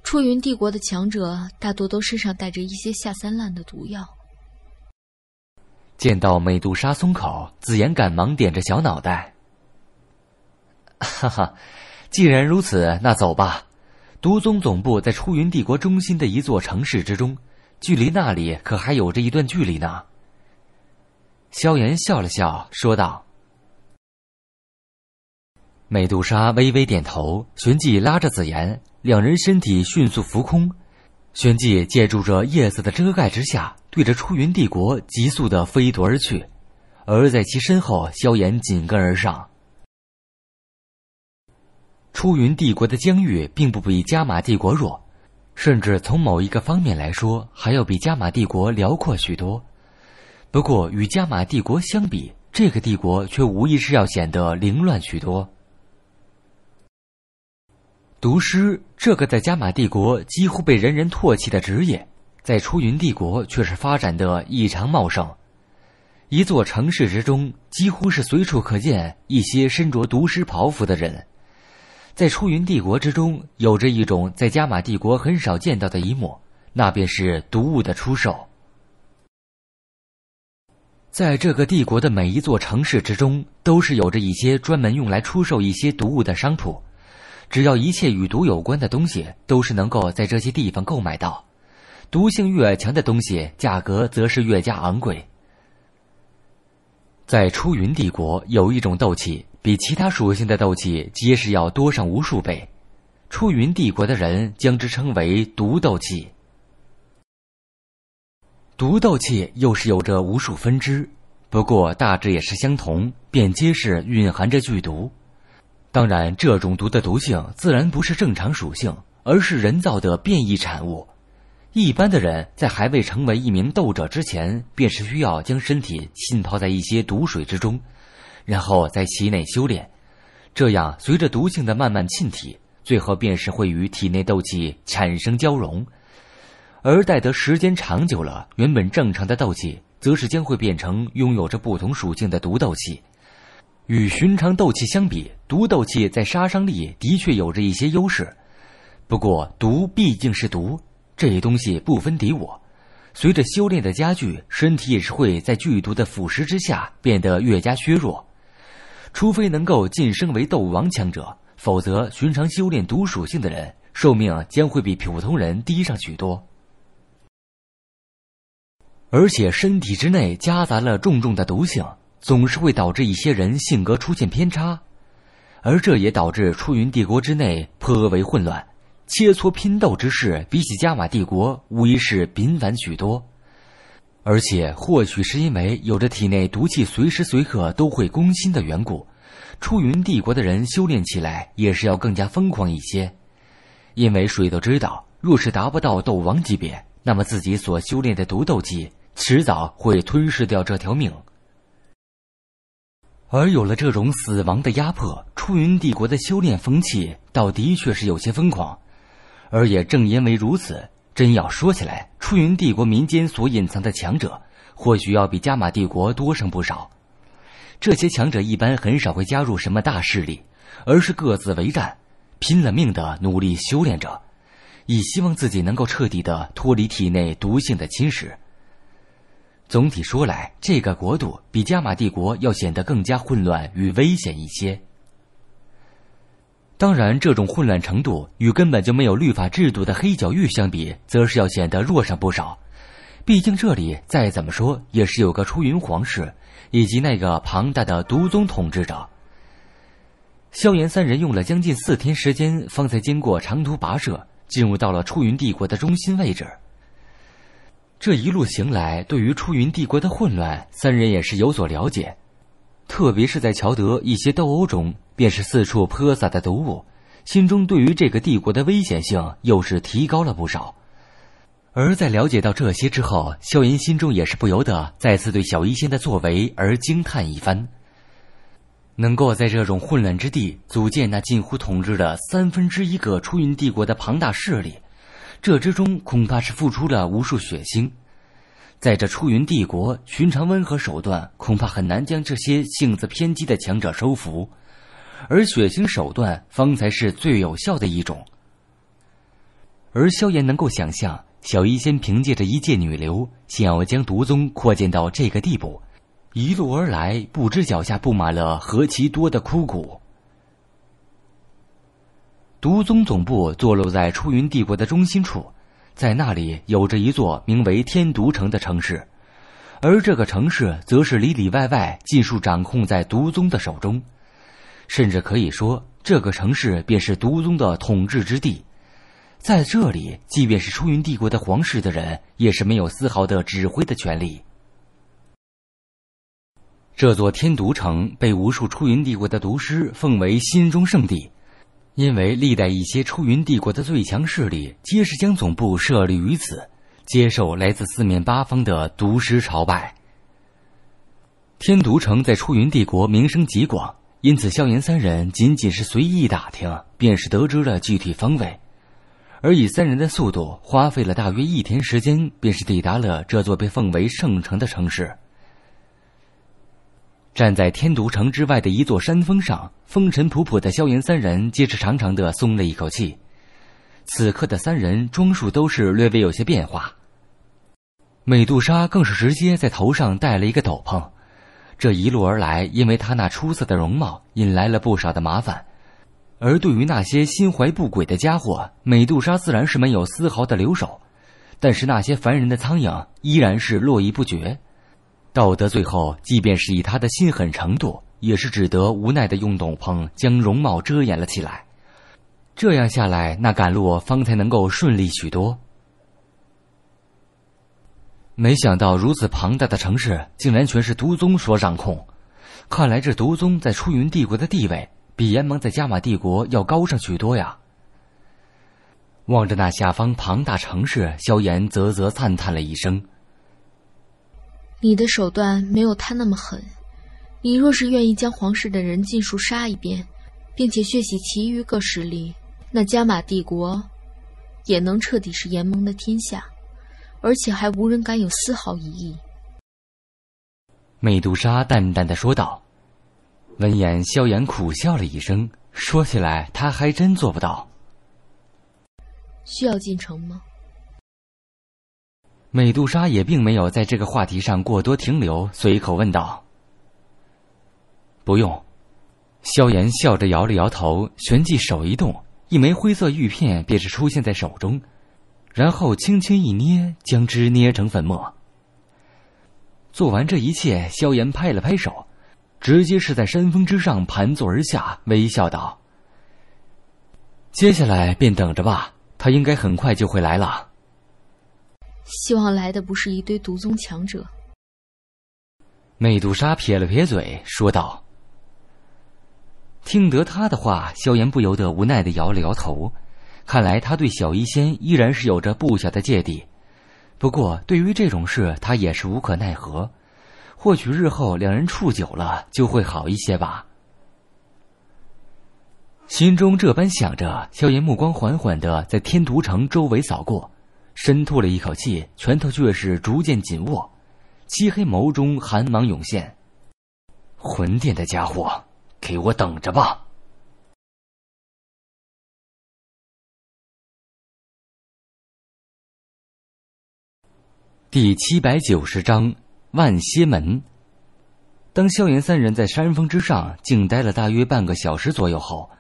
出云帝国的强者大多都身上带着一些下三滥的毒药。”见到美杜莎松口，紫妍赶忙点着小脑袋：“哈哈，既然如此，那走吧。”独宗总部在出云帝国中心的一座城市之中，距离那里可还有着一段距离呢。萧炎笑了笑，说道：“美杜莎微微点头，旋即拉着紫妍，两人身体迅速浮空，旋即借助着叶子的遮盖之下，对着出云帝国急速的飞夺而去。而在其身后，萧炎紧跟而上。”出云帝国的疆域并不比加玛帝国弱，甚至从某一个方面来说，还要比加玛帝国辽阔许多。不过，与加玛帝国相比，这个帝国却无疑是要显得凌乱许多。毒师这个在加玛帝国几乎被人人唾弃的职业，在出云帝国却是发展的异常茂盛。一座城市之中，几乎是随处可见一些身着毒师袍服的人。在出云帝国之中，有着一种在加玛帝国很少见到的一幕，那便是毒物的出售。在这个帝国的每一座城市之中，都是有着一些专门用来出售一些毒物的商铺。只要一切与毒有关的东西，都是能够在这些地方购买到。毒性越强的东西，价格则是越加昂贵。在出云帝国，有一种斗气。比其他属性的斗气皆是要多上无数倍，出云帝国的人将之称为毒斗气。毒斗气又是有着无数分支，不过大致也是相同，便皆是蕴含着剧毒。当然，这种毒的毒性自然不是正常属性，而是人造的变异产物。一般的人在还未成为一名斗者之前，便是需要将身体浸泡在一些毒水之中。然后在体内修炼，这样随着毒性的慢慢沁体，最后便是会与体内斗气产生交融。而待得时间长久了，原本正常的斗气，则是将会变成拥有着不同属性的毒斗气。与寻常斗气相比，毒斗气在杀伤力的确有着一些优势。不过，毒毕竟是毒，这些东西不分敌我。随着修炼的加剧，身体也是会在剧毒的腐蚀之下变得越加削弱。除非能够晋升为斗王强者，否则寻常修炼毒属性的人，寿命将会比普通人低上许多。而且身体之内夹杂了重重的毒性，总是会导致一些人性格出现偏差，而这也导致出云帝国之内颇为混乱。切磋拼斗之事，比起加玛帝国，无疑是频繁许多。而且，或许是因为有着体内毒气随时随刻都会攻心的缘故，出云帝国的人修炼起来也是要更加疯狂一些。因为谁都知道，若是达不到斗王级别，那么自己所修炼的毒斗技迟早会吞噬掉这条命。而有了这种死亡的压迫，出云帝国的修炼风气倒的确是有些疯狂，而也正因为如此。真要说起来，出云帝国民间所隐藏的强者，或许要比加玛帝国多上不少。这些强者一般很少会加入什么大势力，而是各自为战，拼了命的努力修炼着，以希望自己能够彻底的脱离体内毒性的侵蚀。总体说来，这个国度比加玛帝国要显得更加混乱与危险一些。当然，这种混乱程度与根本就没有律法制度的黑角域相比，则是要显得弱上不少。毕竟这里再怎么说也是有个出云皇室，以及那个庞大的毒宗统治者。萧炎三人用了将近四天时间，方才经过长途跋涉，进入到了出云帝国的中心位置。这一路行来，对于出云帝国的混乱，三人也是有所了解。特别是在乔德一些斗殴中，便是四处泼洒的毒物，心中对于这个帝国的危险性又是提高了不少。而在了解到这些之后，萧炎心中也是不由得再次对小医仙的作为而惊叹一番。能够在这种混乱之地组建那近乎统治了三分之一个出云帝国的庞大势力，这之中恐怕是付出了无数血腥。在这出云帝国，寻常温和手段恐怕很难将这些性子偏激的强者收服，而血腥手段方才是最有效的一种。而萧炎能够想象，小医仙凭借着一介女流，想要将毒宗扩建到这个地步，一路而来，不知脚下布满了何其多的枯骨。毒宗总部坐落在出云帝国的中心处。在那里有着一座名为天毒城的城市，而这个城市则是里里外外尽数掌控在毒宗的手中，甚至可以说这个城市便是毒宗的统治之地。在这里，即便是出云帝国的皇室的人，也是没有丝毫的指挥的权利。这座天毒城被无数出云帝国的毒师奉为心中圣地。因为历代一些出云帝国的最强势力，皆是将总部设立于此，接受来自四面八方的毒师朝拜。天毒城在出云帝国名声极广，因此萧炎三人仅仅是随意打听，便是得知了具体方位。而以三人的速度，花费了大约一天时间，便是抵达了这座被奉为圣城的城市。站在天都城之外的一座山峰上，风尘仆仆的萧炎三人皆是长长的松了一口气。此刻的三人装束都是略微有些变化，美杜莎更是直接在头上戴了一个斗篷。这一路而来，因为他那出色的容貌，引来了不少的麻烦。而对于那些心怀不轨的家伙，美杜莎自然是没有丝毫的留手，但是那些烦人的苍蝇依然是络绎不绝。道德最后，即便是以他的心狠程度，也是只得无奈的用斗篷将容貌遮掩了起来。这样下来，那赶路方才能够顺利许多。没想到如此庞大的城市，竟然全是毒宗所掌控。看来这毒宗在出云帝国的地位，比阎王在加玛帝国要高上许多呀。望着那下方庞大城市，萧炎啧啧赞叹了一声。你的手段没有他那么狠，你若是愿意将皇室的人尽数杀一遍，并且血洗其余各势力，那加玛帝国也能彻底是炎盟的天下，而且还无人敢有丝毫异议。美杜莎淡淡的说道。闻言，萧炎苦笑了一声，说起来，他还真做不到。需要进城吗？美杜莎也并没有在这个话题上过多停留，随口问道：“不用。”萧炎笑着摇了摇头，旋即手一动，一枚灰色玉片便是出现在手中，然后轻轻一捏，将之捏成粉末。做完这一切，萧炎拍了拍手，直接是在山峰之上盘坐而下，微笑道：“接下来便等着吧，他应该很快就会来了。”希望来的不是一堆毒宗强者。美杜莎撇了撇嘴，说道：“听得他的话，萧炎不由得无奈的摇了摇头。看来他对小医仙依然是有着不小的芥蒂。不过对于这种事，他也是无可奈何。或许日后两人处久了，就会好一些吧。”心中这般想着，萧炎目光缓缓的在天图城周围扫过。深吐了一口气，拳头却是逐渐紧握，漆黑眸中寒芒涌现。魂殿的家伙，给我等着吧！第七百九十章：万蝎门。当萧炎三人在山峰之上静待了大约半个小时左右后，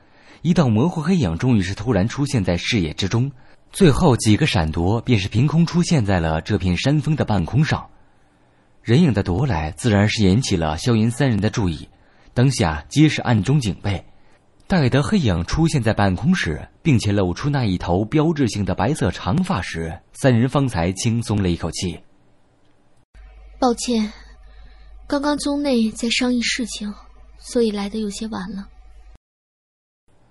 一道模糊黑影终于是突然出现在视野之中。最后几个闪躲，便是凭空出现在了这片山峰的半空上。人影的夺来，自然是引起了萧炎三人的注意，当下皆是暗中警备。待得黑影出现在半空时，并且露出那一头标志性的白色长发时，三人方才轻松了一口气。抱歉，刚刚宗内在商议事情，所以来的有些晚了。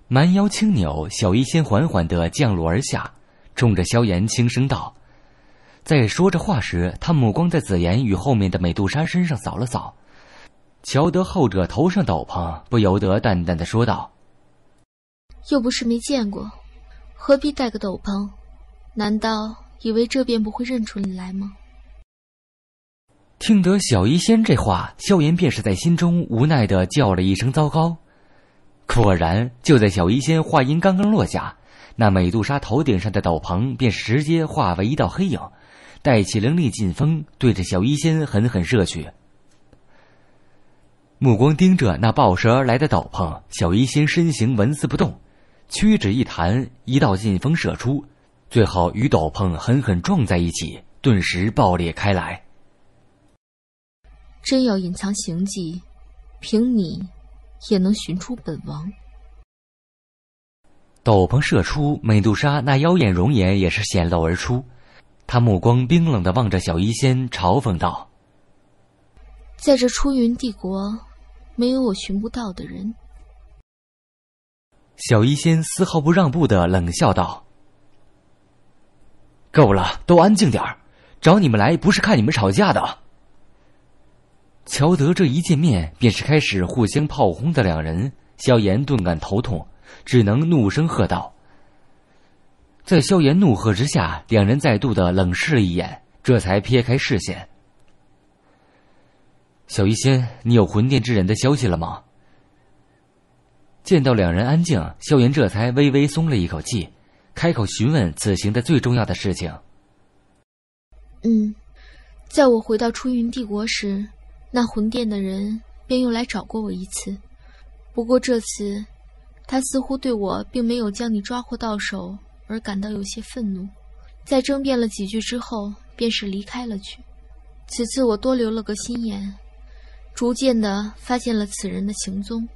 蛮腰轻扭，小医仙缓缓的降落而下。冲着萧炎轻声道，在说着话时，他目光在紫妍与后面的美杜莎身上扫了扫，瞧得后者头上斗篷，不由得淡淡的说道：“又不是没见过，何必带个斗篷？难道以为这便不会认出你来吗？”听得小医仙这话，萧炎便是在心中无奈的叫了一声“糟糕”，果然，就在小医仙话音刚刚落下。那美杜莎头顶上的斗篷便直接化为一道黑影，带起凌厉劲风，对着小医仙狠狠射去。目光盯着那爆射而来的斗篷，小医仙身形纹丝不动，屈指一弹，一道劲风射出，最后与斗篷狠狠撞在一起，顿时爆裂开来。真要隐藏行迹，凭你也能寻出本王。斗篷射出，美杜莎那妖艳容颜也是显露而出。她目光冰冷的望着小医仙，嘲讽道：“在这出云帝国，没有我寻不到的人。”小医仙丝毫不让步的冷笑道：“够了，都安静点儿，找你们来不是看你们吵架的。”乔德这一见面便是开始互相炮轰的两人，萧炎顿感头痛。只能怒声喝道。在萧炎怒喝之下，两人再度的冷视了一眼，这才撇开视线。小医仙，你有魂殿之人的消息了吗？见到两人安静，萧炎这才微微松了一口气，开口询问此行的最重要的事情。嗯，在我回到出云帝国时，那魂殿的人便又来找过我一次，不过这次。他似乎对我并没有将你抓获到手而感到有些愤怒，在争辩了几句之后，便是离开了去。此次我多留了个心眼，逐渐的发现了此人的行踪。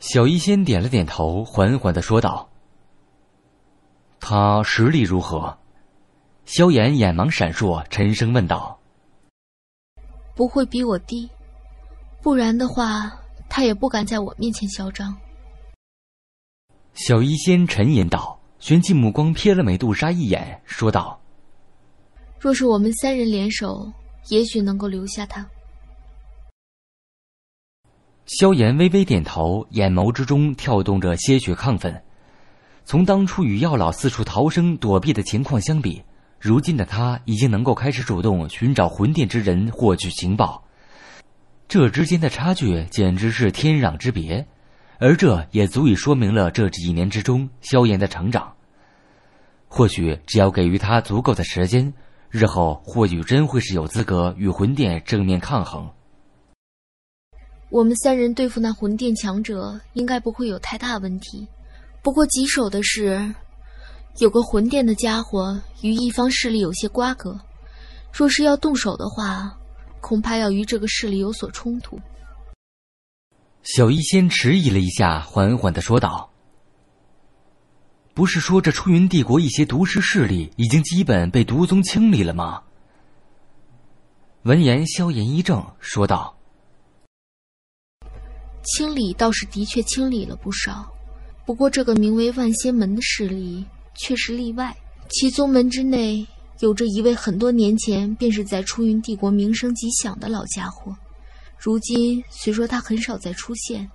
小医仙点了点头，缓缓的说道：“他实力如何？”萧炎眼芒闪烁，沉声问道：“不会比我低，不然的话。”他也不敢在我面前嚣张。”小医仙沉吟道，旋即目光瞥了美杜莎一眼，说道：“若是我们三人联手，也许能够留下他。”萧炎微微点头，眼眸之中跳动着些许亢奋。从当初与药老四处逃生躲避的情况相比，如今的他已经能够开始主动寻找魂殿之人，获取情报。这之间的差距简直是天壤之别，而这也足以说明了这几年之中萧炎的成长。或许只要给予他足够的时间，日后或许真会是有资格与魂殿正面抗衡。我们三人对付那魂殿强者应该不会有太大问题，不过棘手的是，有个魂殿的家伙与一方势力有些瓜葛，若是要动手的话。恐怕要与这个势力有所冲突。小医仙迟疑了一下，缓缓的说道：“不是说这出云帝国一些毒师势力已经基本被毒宗清理了吗？”闻言，萧炎一怔，说道：“清理倒是的确清理了不少，不过这个名为万仙门的势力却是例外，其宗门之内。”有着一位很多年前便是在出云帝国名声极响的老家伙，如今虽说他很少再出现，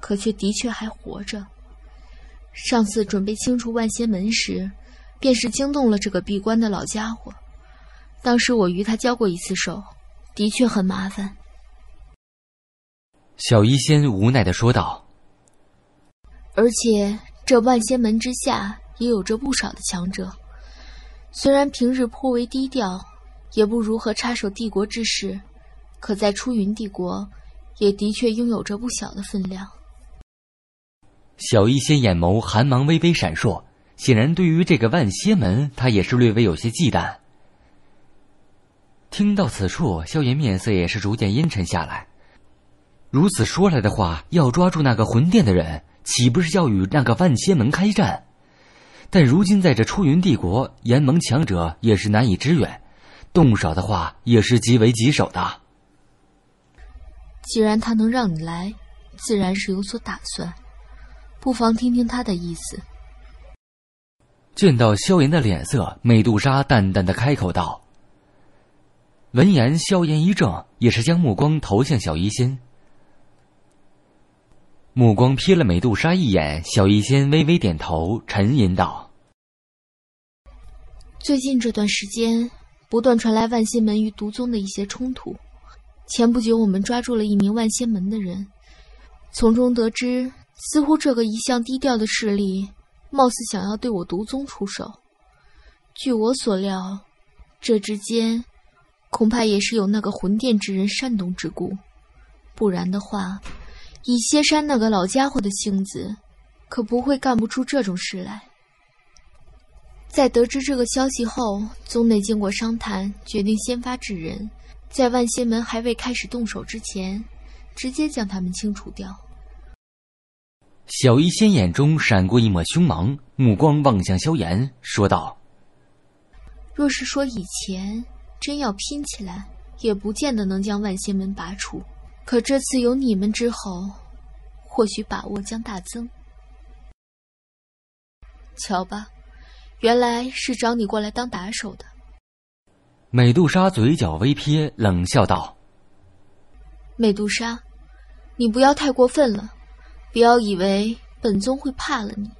可却的确还活着。上次准备清除万仙门时，便是惊动了这个闭关的老家伙。当时我与他交过一次手，的确很麻烦。小医仙无奈的说道：“而且这万仙门之下也有着不少的强者。”虽然平日颇为低调，也不如何插手帝国之事，可在出云帝国，也的确拥有着不小的分量。小一仙眼眸寒芒微微闪烁，显然对于这个万仙门，他也是略微有些忌惮。听到此处，萧炎面色也是逐渐阴沉下来。如此说来的话，要抓住那个魂殿的人，岂不是要与那个万仙门开战？但如今在这出云帝国，炎盟强者也是难以支援，动手的话也是极为棘手的。既然他能让你来，自然是有所打算，不妨听听他的意思。见到萧炎的脸色，美杜莎淡淡的开口道。闻言，萧炎一怔，也是将目光投向小医仙。目光瞥了美杜莎一眼，小医仙微微点头，沉吟道：“最近这段时间，不断传来万仙门与毒宗的一些冲突。前不久，我们抓住了一名万仙门的人，从中得知，似乎这个一向低调的势力，貌似想要对我毒宗出手。据我所料，这之间，恐怕也是有那个魂殿之人煽动之故，不然的话。”以歇山那个老家伙的性子，可不会干不出这种事来。在得知这个消息后，宗内经过商谈，决定先发制人，在万仙门还未开始动手之前，直接将他们清除掉。小医仙眼中闪过一抹凶芒，目光望向萧炎，说道：“若是说以前真要拼起来，也不见得能将万仙门拔除。”可这次有你们之后，或许把握将大增。瞧吧，原来是找你过来当打手的。美杜莎嘴角微撇，冷笑道：“美杜莎，你不要太过分了，不要以为本宗会怕了你。”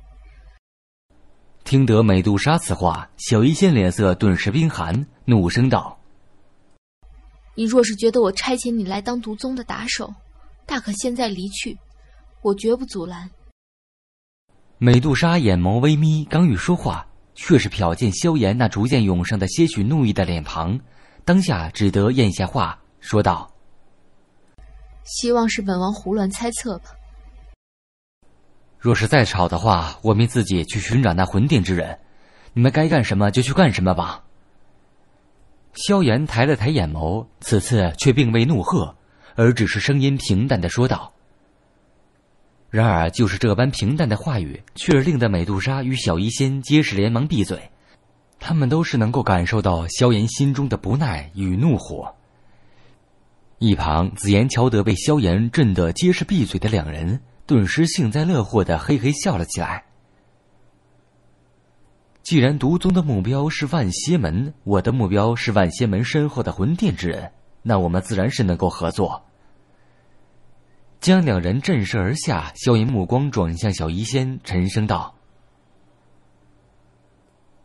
听得美杜莎此话，小医仙脸色顿时冰寒，怒声道。你若是觉得我差遣你来当毒宗的打手，大可现在离去，我绝不阻拦。美杜莎眼眸微眯，刚欲说话，却是瞟见萧炎那逐渐涌上的些许怒意的脸庞，当下只得咽下话，说道：“希望是本王胡乱猜测吧。若是再吵的话，我命自己去寻找那魂殿之人，你们该干什么就去干什么吧。”萧炎抬了抬眼眸，此次却并未怒喝，而只是声音平淡的说道。然而，就是这般平淡的话语，却令得美杜莎与小医仙皆是连忙闭嘴。他们都是能够感受到萧炎心中的不耐与怒火。一旁紫妍、乔德被萧炎震得皆是闭嘴的两人，顿时幸灾乐祸的嘿嘿笑了起来。既然毒宗的目标是万仙门，我的目标是万仙门身后的魂殿之人，那我们自然是能够合作。将两人震慑而下，萧炎目光转向小医仙，沉声道：“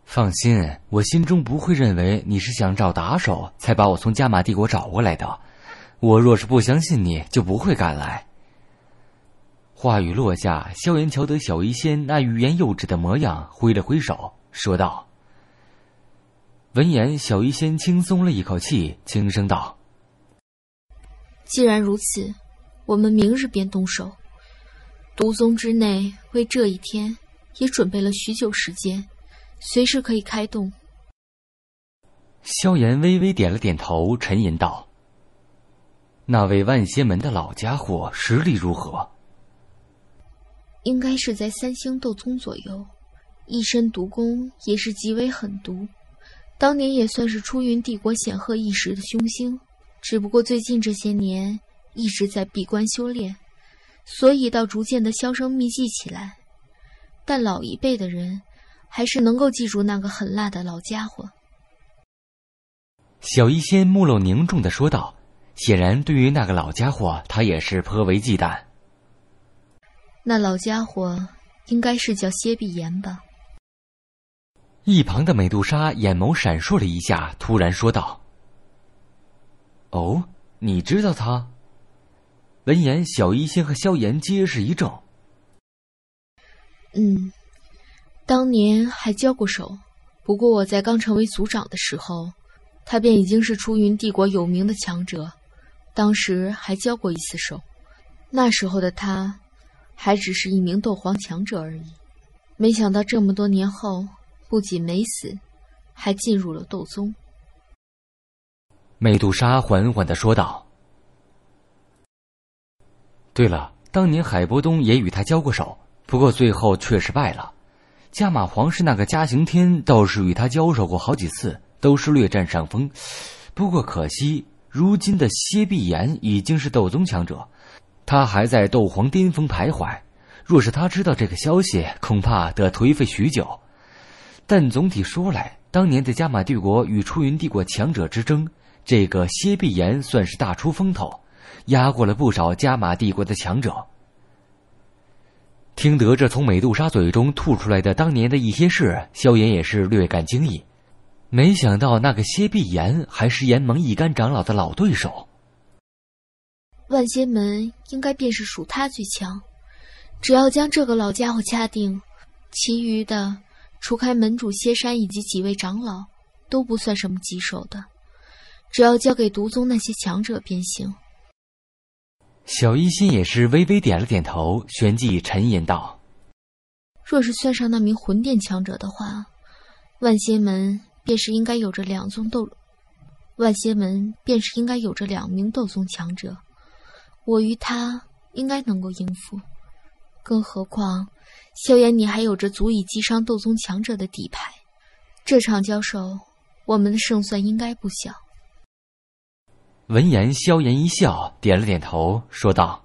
放心，我心中不会认为你是想找打手才把我从加玛帝国找过来的。我若是不相信你，就不会赶来。”话语落下，萧炎瞧得小医仙那欲言又止的模样，挥了挥手。说道。闻言，小医仙轻松了一口气，轻声道：“既然如此，我们明日便动手。毒宗之内为这一天也准备了许久时间，随时可以开动。”萧炎微微点了点头，沉吟道：“那位万仙门的老家伙实力如何？”“应该是在三星斗宗左右。”一身毒功也是极为狠毒，当年也算是出云帝国显赫一时的凶星，只不过最近这些年一直在闭关修炼，所以倒逐渐的销声匿迹起来。但老一辈的人还是能够记住那个狠辣的老家伙。小医仙目露凝重的说道，显然对于那个老家伙，他也是颇为忌惮。那老家伙应该是叫薛碧岩吧？一旁的美杜莎眼眸闪烁了一下，突然说道：“哦，你知道他？”闻言，小医仙和萧炎皆是一怔。“嗯，当年还交过手，不过我在刚成为族长的时候，他便已经是出云帝国有名的强者，当时还交过一次手。那时候的他，还只是一名斗皇强者而已。没想到这么多年后。”不仅没死，还进入了斗宗。美杜莎缓缓的说道：“对了，当年海波东也与他交过手，不过最后却是败了。加玛皇室那个加刑天倒是与他交手过好几次，都是略占上风。不过可惜，如今的蝎碧炎已经是斗宗强者，他还在斗皇巅峰徘徊。若是他知道这个消息，恐怕得颓废许久。”但总体说来，当年在加玛帝国与出云帝国强者之争，这个蝎碧炎算是大出风头，压过了不少加玛帝国的强者。听得这从美杜莎嘴中吐出来的当年的一些事，萧炎也是略感惊异，没想到那个蝎碧炎还是炎盟一干长老的老对手。万仙门应该便是属他最强，只要将这个老家伙掐定，其余的……除开门主歇山以及几位长老，都不算什么棘手的，只要交给毒宗那些强者便行。小一心也是微微点了点头，旋即沉吟道：“若是算上那名魂殿强者的话，万仙门便是应该有着两宗斗，万仙门便是应该有着两名斗宗强者，我与他应该能够应付，更何况……”萧炎，你还有着足以击伤斗宗强者的底牌，这场交手，我们的胜算应该不小。闻言，萧炎一笑，点了点头，说道：“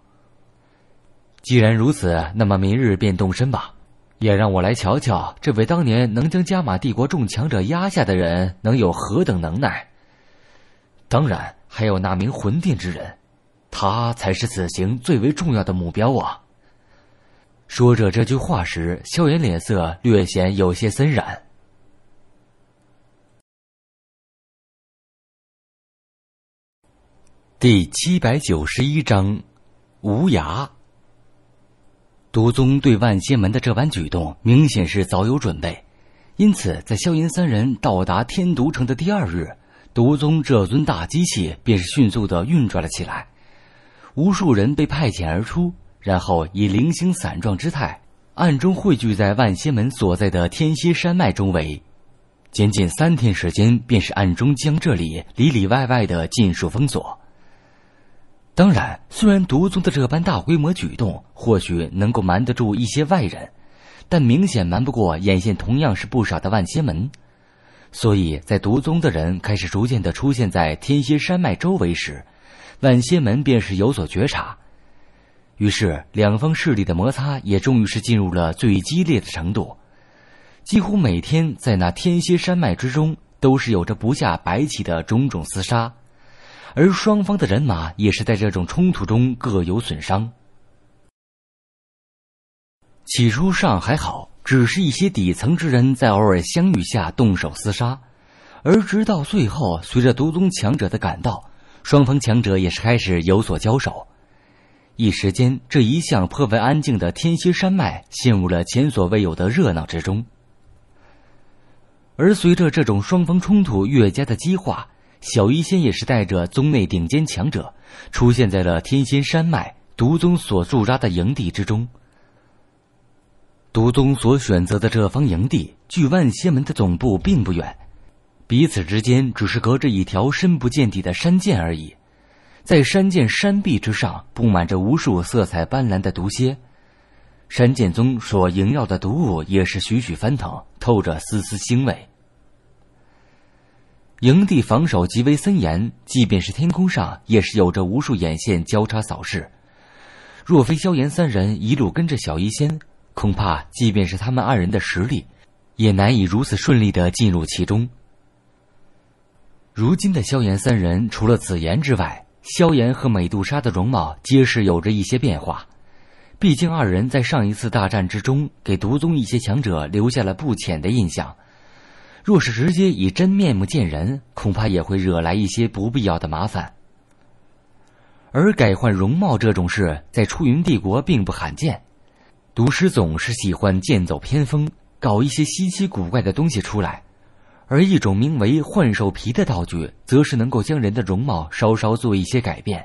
既然如此，那么明日便动身吧，也让我来瞧瞧这位当年能将加玛帝国众强者压下的人能有何等能耐。当然，还有那名魂殿之人，他才是此行最为重要的目标啊。”说着这句话时，萧炎脸色略显有些森然。第七百九十一章，无涯。毒宗对万仙门的这般举动，明显是早有准备，因此在萧炎三人到达天毒城的第二日，毒宗这尊大机器便是迅速的运转了起来，无数人被派遣而出。然后以零星散状之态，暗中汇聚在万仙门所在的天蝎山脉周围。仅仅三天时间，便是暗中将这里里里外外的尽数封锁。当然，虽然毒宗的这般大规模举动或许能够瞒得住一些外人，但明显瞒不过眼线同样是不少的万仙门。所以在毒宗的人开始逐渐的出现在天蝎山脉周围时，万仙门便是有所觉察。于是，两方势力的摩擦也终于是进入了最激烈的程度，几乎每天在那天蝎山脉之中都是有着不下百起的种种厮杀，而双方的人马也是在这种冲突中各有损伤。起初尚还好，只是一些底层之人在偶尔相遇下动手厮杀，而直到最后，随着独宗强者的赶到，双方强者也是开始有所交手。一时间，这一向颇为安静的天心山脉陷入了前所未有的热闹之中。而随着这种双方冲突越加的激化，小医仙也是带着宗内顶尖强者，出现在了天仙山脉毒宗所驻扎的营地之中。毒宗所选择的这方营地距万仙门的总部并不远，彼此之间只是隔着一条深不见底的山涧而已。在山涧山壁之上，布满着无数色彩斑斓的毒蝎。山涧中所萦绕的毒雾也是徐徐翻腾，透着丝丝腥味。营地防守极为森严，即便是天空上也是有着无数眼线交叉扫视。若非萧炎三人一路跟着小医仙，恐怕即便是他们二人的实力，也难以如此顺利的进入其中。如今的萧炎三人，除了紫妍之外，萧炎和美杜莎的容貌皆是有着一些变化，毕竟二人在上一次大战之中给毒宗一些强者留下了不浅的印象，若是直接以真面目见人，恐怕也会惹来一些不必要的麻烦。而改换容貌这种事，在出云帝国并不罕见，毒师总是喜欢剑走偏锋，搞一些稀奇古怪的东西出来。而一种名为“幻兽皮”的道具，则是能够将人的容貌稍稍做一些改变。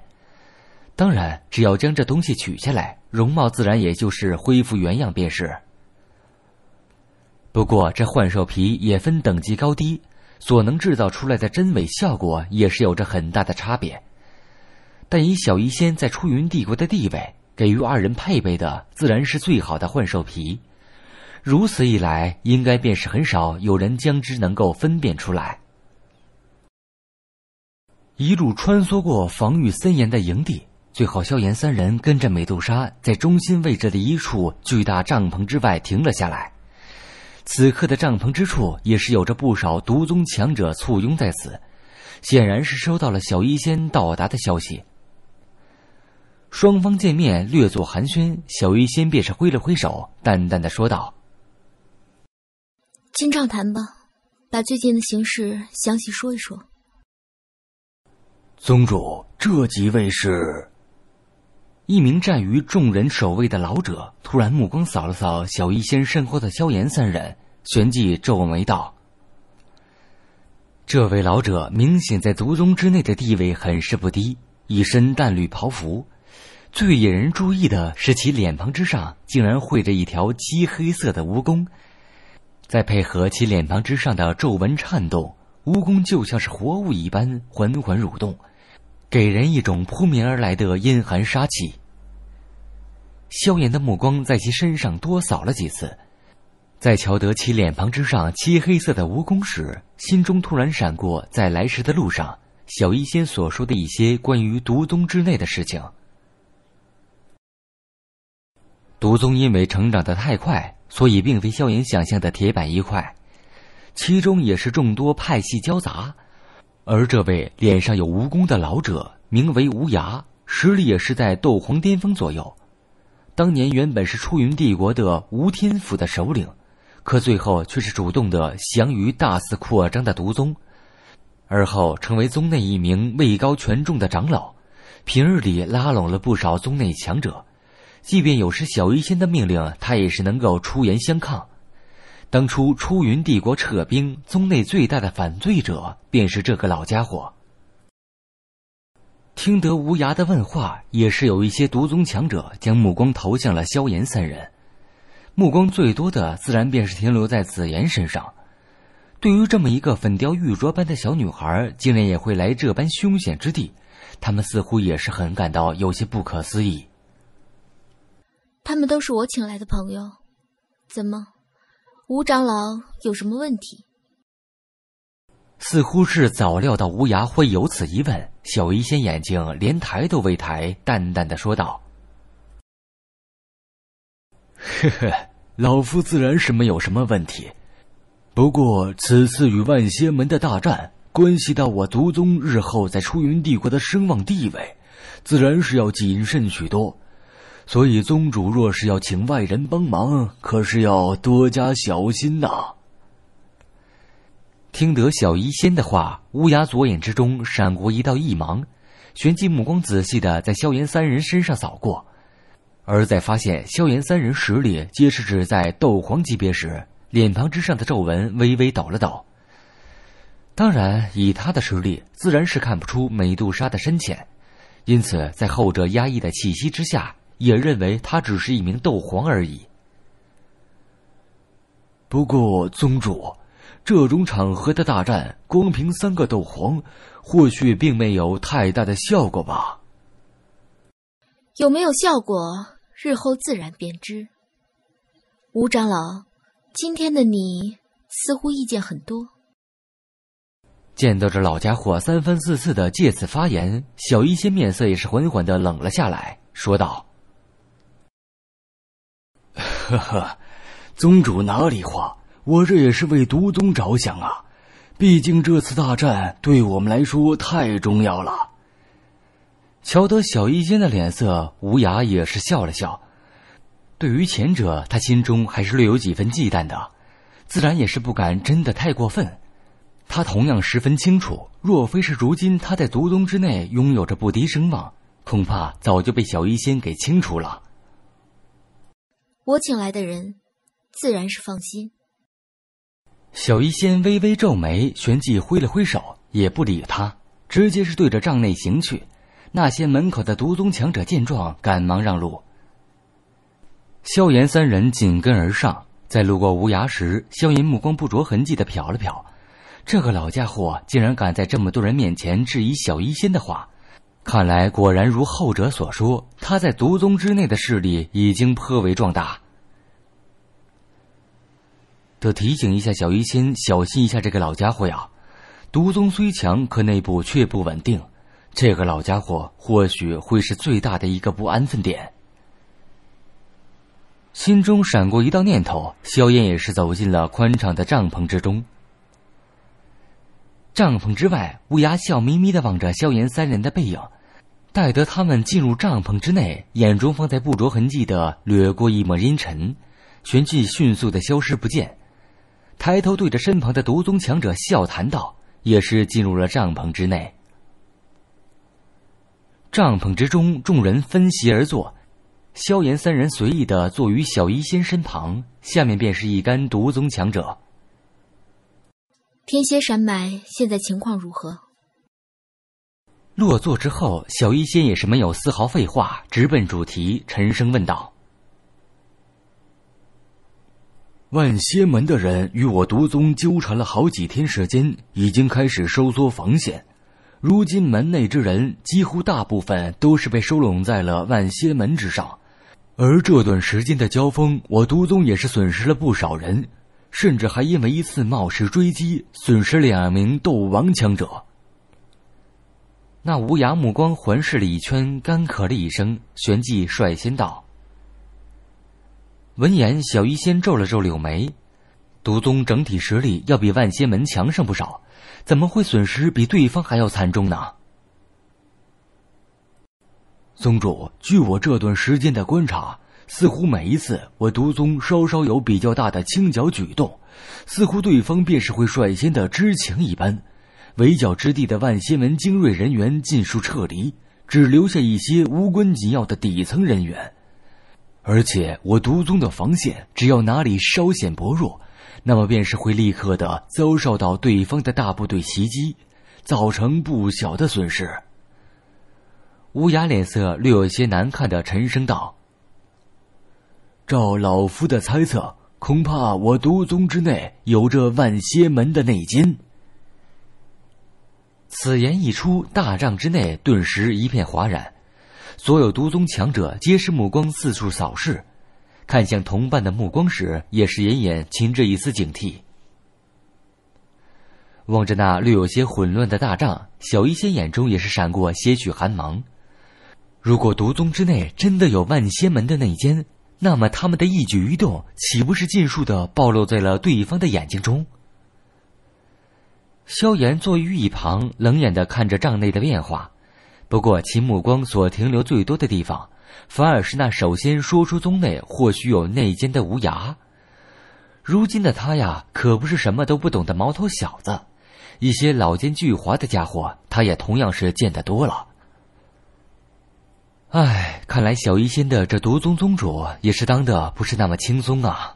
当然，只要将这东西取下来，容貌自然也就是恢复原样便是。不过，这幻兽皮也分等级高低，所能制造出来的真伪效果也是有着很大的差别。但以小医仙在出云帝国的地位，给予二人配备的，自然是最好的幻兽皮。如此一来，应该便是很少有人将之能够分辨出来。一路穿梭过防御森严的营地，最后萧炎三人跟着美杜莎在中心位置的一处巨大帐篷之外停了下来。此刻的帐篷之处也是有着不少毒宗强者簇拥在此，显然是收到了小医仙到达的消息。双方见面，略作寒暄，小医仙便是挥了挥手，淡淡的说道。进帐谈吧，把最近的形势详细说一说。宗主，这几位是？一名站于众人守卫的老者，突然目光扫了扫小医仙身后的萧炎三人，旋即皱眉道：“这位老者明显在族宗之内的地位很是不低，一身淡绿袍服，最引人注意的是其脸庞之上竟然绘着一条漆黑色的蜈蚣。”再配合其脸庞之上的皱纹颤动，蜈蚣就像是活物一般缓缓蠕动，给人一种扑面而来的阴寒杀气。萧炎的目光在其身上多扫了几次，在瞧得其脸庞之上漆黑色的蜈蚣时，心中突然闪过在来时的路上小医仙所说的一些关于毒宗之内的事情。毒宗因为成长的太快。所以，并非萧炎想象的铁板一块，其中也是众多派系交杂。而这位脸上有蜈蚣的老者，名为无涯，实力也是在斗皇巅峰左右。当年原本是出云帝国的吴天府的首领，可最后却是主动的降于大肆扩张的毒宗，而后成为宗内一名位高权重的长老，平日里拉拢了不少宗内强者。即便有失小医仙的命令，他也是能够出言相抗。当初出云帝国撤兵，宗内最大的反对者便是这个老家伙。听得无涯的问话，也是有一些毒宗强者将目光投向了萧炎三人，目光最多的自然便是停留在紫妍身上。对于这么一个粉雕玉琢般的小女孩，竟然也会来这般凶险之地，他们似乎也是很感到有些不可思议。他们都是我请来的朋友，怎么，吴长老有什么问题？似乎是早料到吴牙会有此一问，小医仙眼睛连抬都未抬，淡淡的说道：“呵呵，老夫自然是没有什么问题。不过此次与万仙门的大战，关系到我毒宗日后在出云帝国的声望地位，自然是要谨慎许多。”所以，宗主若是要请外人帮忙，可是要多加小心呐。听得小医仙的话，乌鸦左眼之中闪过一道异芒，旋即目光仔细的在萧炎三人身上扫过，而在发现萧炎三人实力皆是指在斗皇级别时，脸庞之上的皱纹微微抖了抖。当然，以他的实力，自然是看不出美杜莎的深浅，因此在后者压抑的气息之下。也认为他只是一名斗皇而已。不过，宗主，这种场合的大战，光凭三个斗皇，或许并没有太大的效果吧？有没有效果，日后自然便知。吴长老，今天的你似乎意见很多。见到这老家伙三番四次的借此发言，小一些面色也是缓缓的冷了下来，说道。呵呵，宗主哪里话？我这也是为毒宗着想啊。毕竟这次大战对我们来说太重要了。瞧得小一仙的脸色，无涯也是笑了笑。对于前者，他心中还是略有几分忌惮的，自然也是不敢真的太过分。他同样十分清楚，若非是如今他在毒宗之内拥有着不敌声望，恐怕早就被小一仙给清除了。我请来的人，自然是放心。小医仙微微皱眉，旋即挥了挥手，也不理他，直接是对着帐内行去。那些门口的毒宗强者见状，赶忙让路。萧炎三人紧跟而上，在路过无涯时，萧炎目光不着痕迹的瞟了瞟，这个老家伙竟然敢在这么多人面前质疑小医仙的话。看来果然如后者所说，他在毒宗之内的势力已经颇为壮大。得提醒一下小医仙，小心一下这个老家伙呀！毒宗虽强，可内部却不稳定，这个老家伙或许会是最大的一个不安分点。心中闪过一道念头，萧炎也是走进了宽敞的帐篷之中。帐篷之外，乌鸦笑眯眯的望着萧炎三人的背影。待得他们进入帐篷之内，眼中方才不着痕迹的掠过一抹阴沉，旋即迅速的消失不见。抬头对着身旁的毒宗强者笑谈道：“也是进入了帐篷之内。”帐篷之中，众人分席而坐，萧炎三人随意的坐于小医仙身旁，下面便是一干毒宗强者。天蝎山脉现在情况如何？落座之后，小医仙也是没有丝毫废话，直奔主题，沉声问道：“万仙门的人与我毒宗纠缠了好几天时间，已经开始收缩防线。如今门内之人几乎大部分都是被收拢在了万仙门之上。而这段时间的交锋，我毒宗也是损失了不少人，甚至还因为一次冒失追击，损失两名斗王强者。”那无涯目光环视了一圈，干咳了一声，旋即率先道：“闻言，小医仙皱了皱柳眉。毒宗整体实力要比万仙门强上不少，怎么会损失比对方还要惨重呢？”宗主，据我这段时间的观察，似乎每一次我毒宗稍稍有比较大的清剿举动，似乎对方便是会率先的知情一般。围剿之地的万仙门精锐人员尽数撤离，只留下一些无关紧要的底层人员。而且我毒宗的防线，只要哪里稍显薄弱，那么便是会立刻的遭受到对方的大部队袭击，造成不小的损失。乌鸦脸色略有些难看的沉声道：“照老夫的猜测，恐怕我毒宗之内有着万仙门的内奸。”此言一出，大帐之内顿时一片哗然，所有毒宗强者皆是目光四处扫视，看向同伴的目光时，也是隐隐噙着一丝警惕。望着那略有些混乱的大帐，小医仙眼中也是闪过些许寒芒。如果毒宗之内真的有万仙门的内奸，那么他们的一举一动，岂不是尽数的暴露在了对方的眼睛中？萧炎坐于一旁，冷眼的看着帐内的变化。不过，其目光所停留最多的地方，反而是那首先说出宗内或许有内奸的无涯。如今的他呀，可不是什么都不懂的毛头小子，一些老奸巨猾的家伙，他也同样是见得多了。唉，看来小医仙的这毒宗宗主，也是当的不是那么轻松啊。